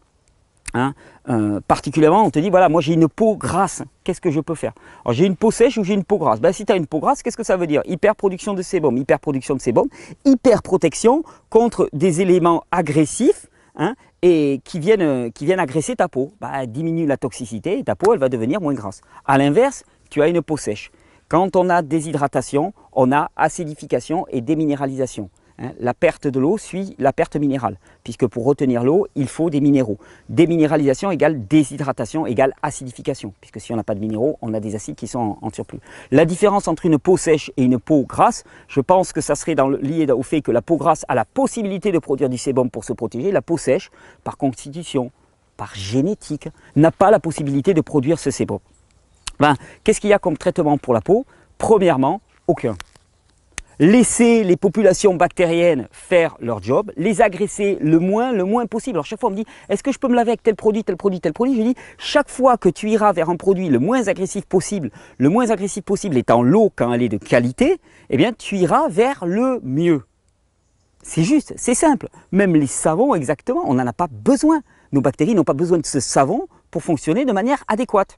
Hein, euh, particulièrement, on te dit, voilà, moi j'ai une peau grasse, qu'est-ce que je peux faire Alors j'ai une peau sèche ou j'ai une peau grasse ben, Si tu as une peau grasse, qu'est-ce que ça veut dire Hyperproduction de sébum, hyperproduction de sébum, hyperprotection contre des éléments agressifs hein, et qui viennent, euh, qui viennent agresser ta peau, bah, diminue la toxicité et ta peau elle va devenir moins grasse. A l'inverse, tu as une peau sèche. Quand on a déshydratation, on a acidification et déminéralisation. Hein, la perte de l'eau suit la perte minérale, puisque pour retenir l'eau, il faut des minéraux. Déminéralisation égale déshydratation égale acidification, puisque si on n'a pas de minéraux, on a des acides qui sont en, surplus. La différence entre une peau sèche et une peau grasse, je pense que ça serait dans lié au fait que la peau grasse a la possibilité de produire du sébum pour se protéger, la peau sèche, par constitution, par génétique, n'a pas la possibilité de produire ce sébum. Ben, qu'est-ce qu'il y a comme traitement pour la peau Premièrement, aucun laisser les populations bactériennes faire leur job, les agresser le moins, le moins possible. Alors chaque fois on me dit, est-ce que je peux me laver avec tel produit, tel produit, tel produit Je dis, chaque fois que tu iras vers un produit le moins agressif possible, le moins agressif possible étant l'eau quand elle est de qualité, eh bien tu iras vers le mieux. C'est juste, c'est simple. Même les savons, exactement, on n'en a pas besoin. Nos bactéries n'ont pas besoin de ce savon pour fonctionner de manière adéquate.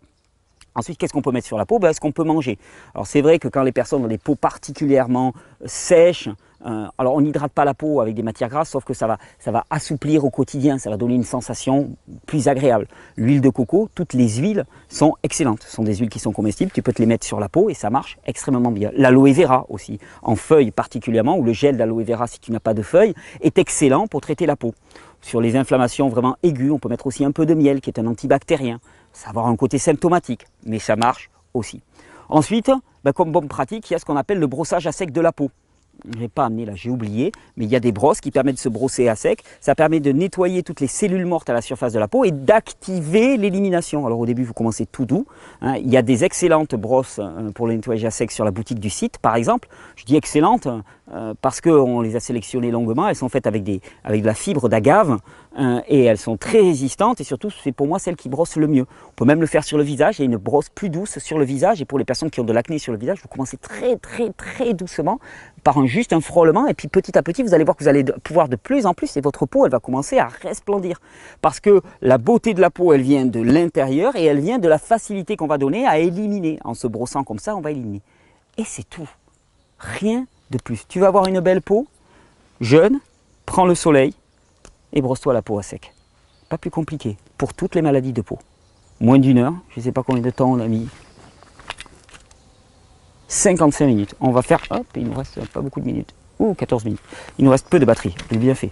Ensuite, qu'est-ce qu'on peut mettre sur la peau ben, Ce qu'on peut manger. Alors c'est vrai que quand les personnes ont des peaux particulièrement euh, sèches, euh, alors on n'hydrate pas la peau avec des matières grasses, sauf que ça va, ça va assouplir au quotidien, ça va donner une sensation plus agréable. L'huile de coco, toutes les huiles sont excellentes. Ce sont des huiles qui sont comestibles, tu peux te les mettre sur la peau et ça marche extrêmement bien. L'aloe vera aussi, en feuilles particulièrement, ou le gel d'aloe vera si tu n'as pas de feuilles, est excellent pour traiter la peau. Sur les inflammations vraiment aiguës, on peut mettre aussi un peu de miel qui est un antibactérien. Ça va avoir un côté symptomatique, mais ça marche aussi. Ensuite, bah, comme bonne pratique, il y a ce qu'on appelle le brossage à sec de la peau. Je n'ai pas amené là, j'ai oublié, mais il y a des brosses qui permettent de se brosser à sec. Ça permet de nettoyer toutes les cellules mortes à la surface de la peau et d'activer l'élimination. Alors au début, vous commencez tout doux. Hein. Il y a des excellentes brosses euh, pour le nettoyage à sec sur la boutique du site, par exemple. Je dis excellentes, euh, parce qu'on les a sélectionnées longuement. Elles sont faites avec, des, avec de la fibre d'agave euh, et elles sont très résistantes et surtout c'est pour moi celle qui brosse le mieux. On peut même le faire sur le visage, il y a une brosse plus douce sur le visage et pour les personnes qui ont de l'acné sur le visage, vous commencez très très très doucement par un juste un frôlement et puis petit à petit vous allez voir que vous allez pouvoir de plus en plus et votre peau elle va commencer à resplendir parce que la beauté de la peau elle vient de l'intérieur et elle vient de la facilité qu'on va donner à éliminer. En se brossant comme ça, on va éliminer. Et c'est tout. Rien de plus. Tu vas avoir une belle peau Jeune, prends le soleil et brosse-toi la peau à sec. Pas plus compliqué pour toutes les maladies de peau. Moins d'une heure, je ne sais pas combien de temps on a mis. 55 minutes. On va faire, hop, il nous reste pas beaucoup de minutes. Ou 14 minutes. Il nous reste peu de batterie. J'ai bien fait.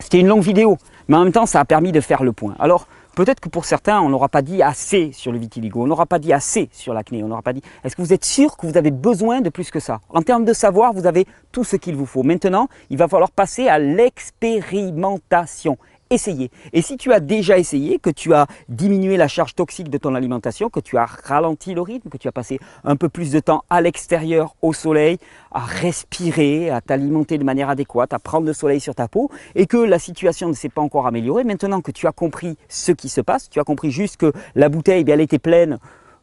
C'était une longue vidéo, mais en même temps, ça a permis de faire le point. Alors, Peut-être que pour certains, on n'aura pas dit assez sur le vitiligo, on n'aura pas dit assez sur l'acné, on n'aura pas dit. Est-ce que vous êtes sûr que vous avez besoin de plus que ça En termes de savoir, vous avez tout ce qu'il vous faut. Maintenant, il va falloir passer à l'expérimentation essayer. Et si tu as déjà essayé, que tu as diminué la charge toxique de ton alimentation, que tu as ralenti le rythme, que tu as passé un peu plus de temps à l'extérieur, au soleil, à respirer, à t'alimenter de manière adéquate, à prendre le soleil sur ta peau, et que la situation ne s'est pas encore améliorée, maintenant que tu as compris ce qui se passe, tu as compris juste que la bouteille, bien, elle était pleine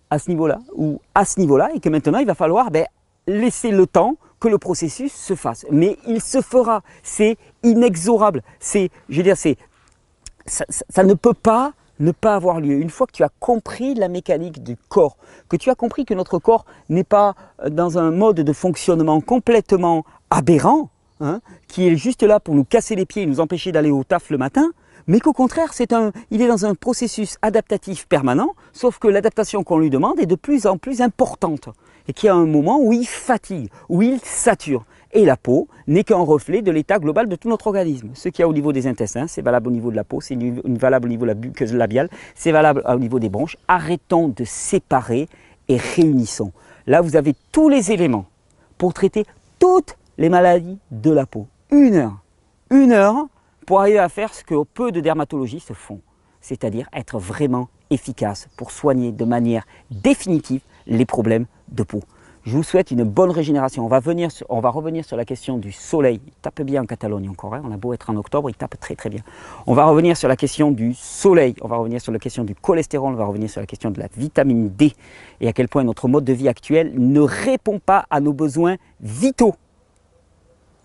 à ce niveau-là ou à ce niveau-là, et que maintenant, il va falloir ben, laisser le temps que le processus se fasse. Mais il se fera, c'est inexorable, c'est, je veux dire, c'est ça, ne peut pas ne pas avoir lieu. Une fois que tu as compris la mécanique du corps, que tu as compris que notre corps n'est pas euh, dans un mode de fonctionnement complètement aberrant, hein, qui est juste là pour nous casser les pieds et nous empêcher d'aller au taf le matin, mais qu'au contraire, c'est un, il est dans un processus adaptatif permanent, sauf que l'adaptation qu'on lui demande est de plus en plus importante, et qu'il y a un moment où il fatigue, où il sature et la peau n'est qu'un reflet de l'état global de tout notre organisme. Ce qu'il y a au niveau des intestins, c'est valable au niveau de la peau, c'est valable au niveau de la buqueuse labiale, c'est valable au niveau des bronches. Arrêtons de séparer et réunissons. Là, vous avez tous les éléments pour traiter toutes les maladies de la peau. Une heure. Une heure pour arriver à faire ce que peu de dermatologistes font, c'est-à-dire être vraiment efficace pour soigner de manière définitive les problèmes de peau. Je vous souhaite une bonne régénération. On va, revenir sur la question du soleil. Il tape bien en Catalogne encore. Hein. On a beau être en octobre, il tape très très bien. On va revenir sur la question du soleil. On va revenir sur la question du cholestérol. On va revenir sur la question de la vitamine D. Et à quel point notre mode de vie actuel ne répond pas à nos besoins vitaux.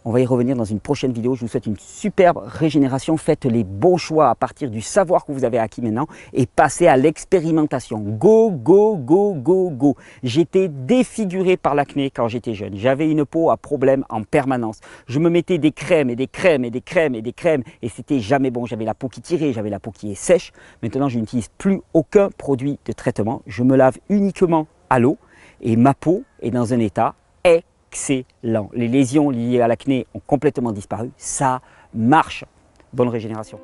On va y revenir dans une prochaine vidéo. Je vous souhaite une superbe régénération. Faites les bons choix à partir du savoir que vous avez acquis maintenant et passez à l'expérimentation. Go, go, go, go, go. J'étais défiguré par l'acné quand j'étais jeune. J'avais une peau à problème en permanence. Je me mettais des crèmes et des crèmes et des crèmes et des crèmes et c'était jamais bon. J'avais la peau qui tirait, j'avais la peau qui est sèche. Maintenant, je n'utilise plus aucun produit de traitement. Je me lave uniquement à l'eau et ma peau est dans un état excellent. Les lésions liées à l'acné ont complètement disparu. Ça marche. Bonne régénération.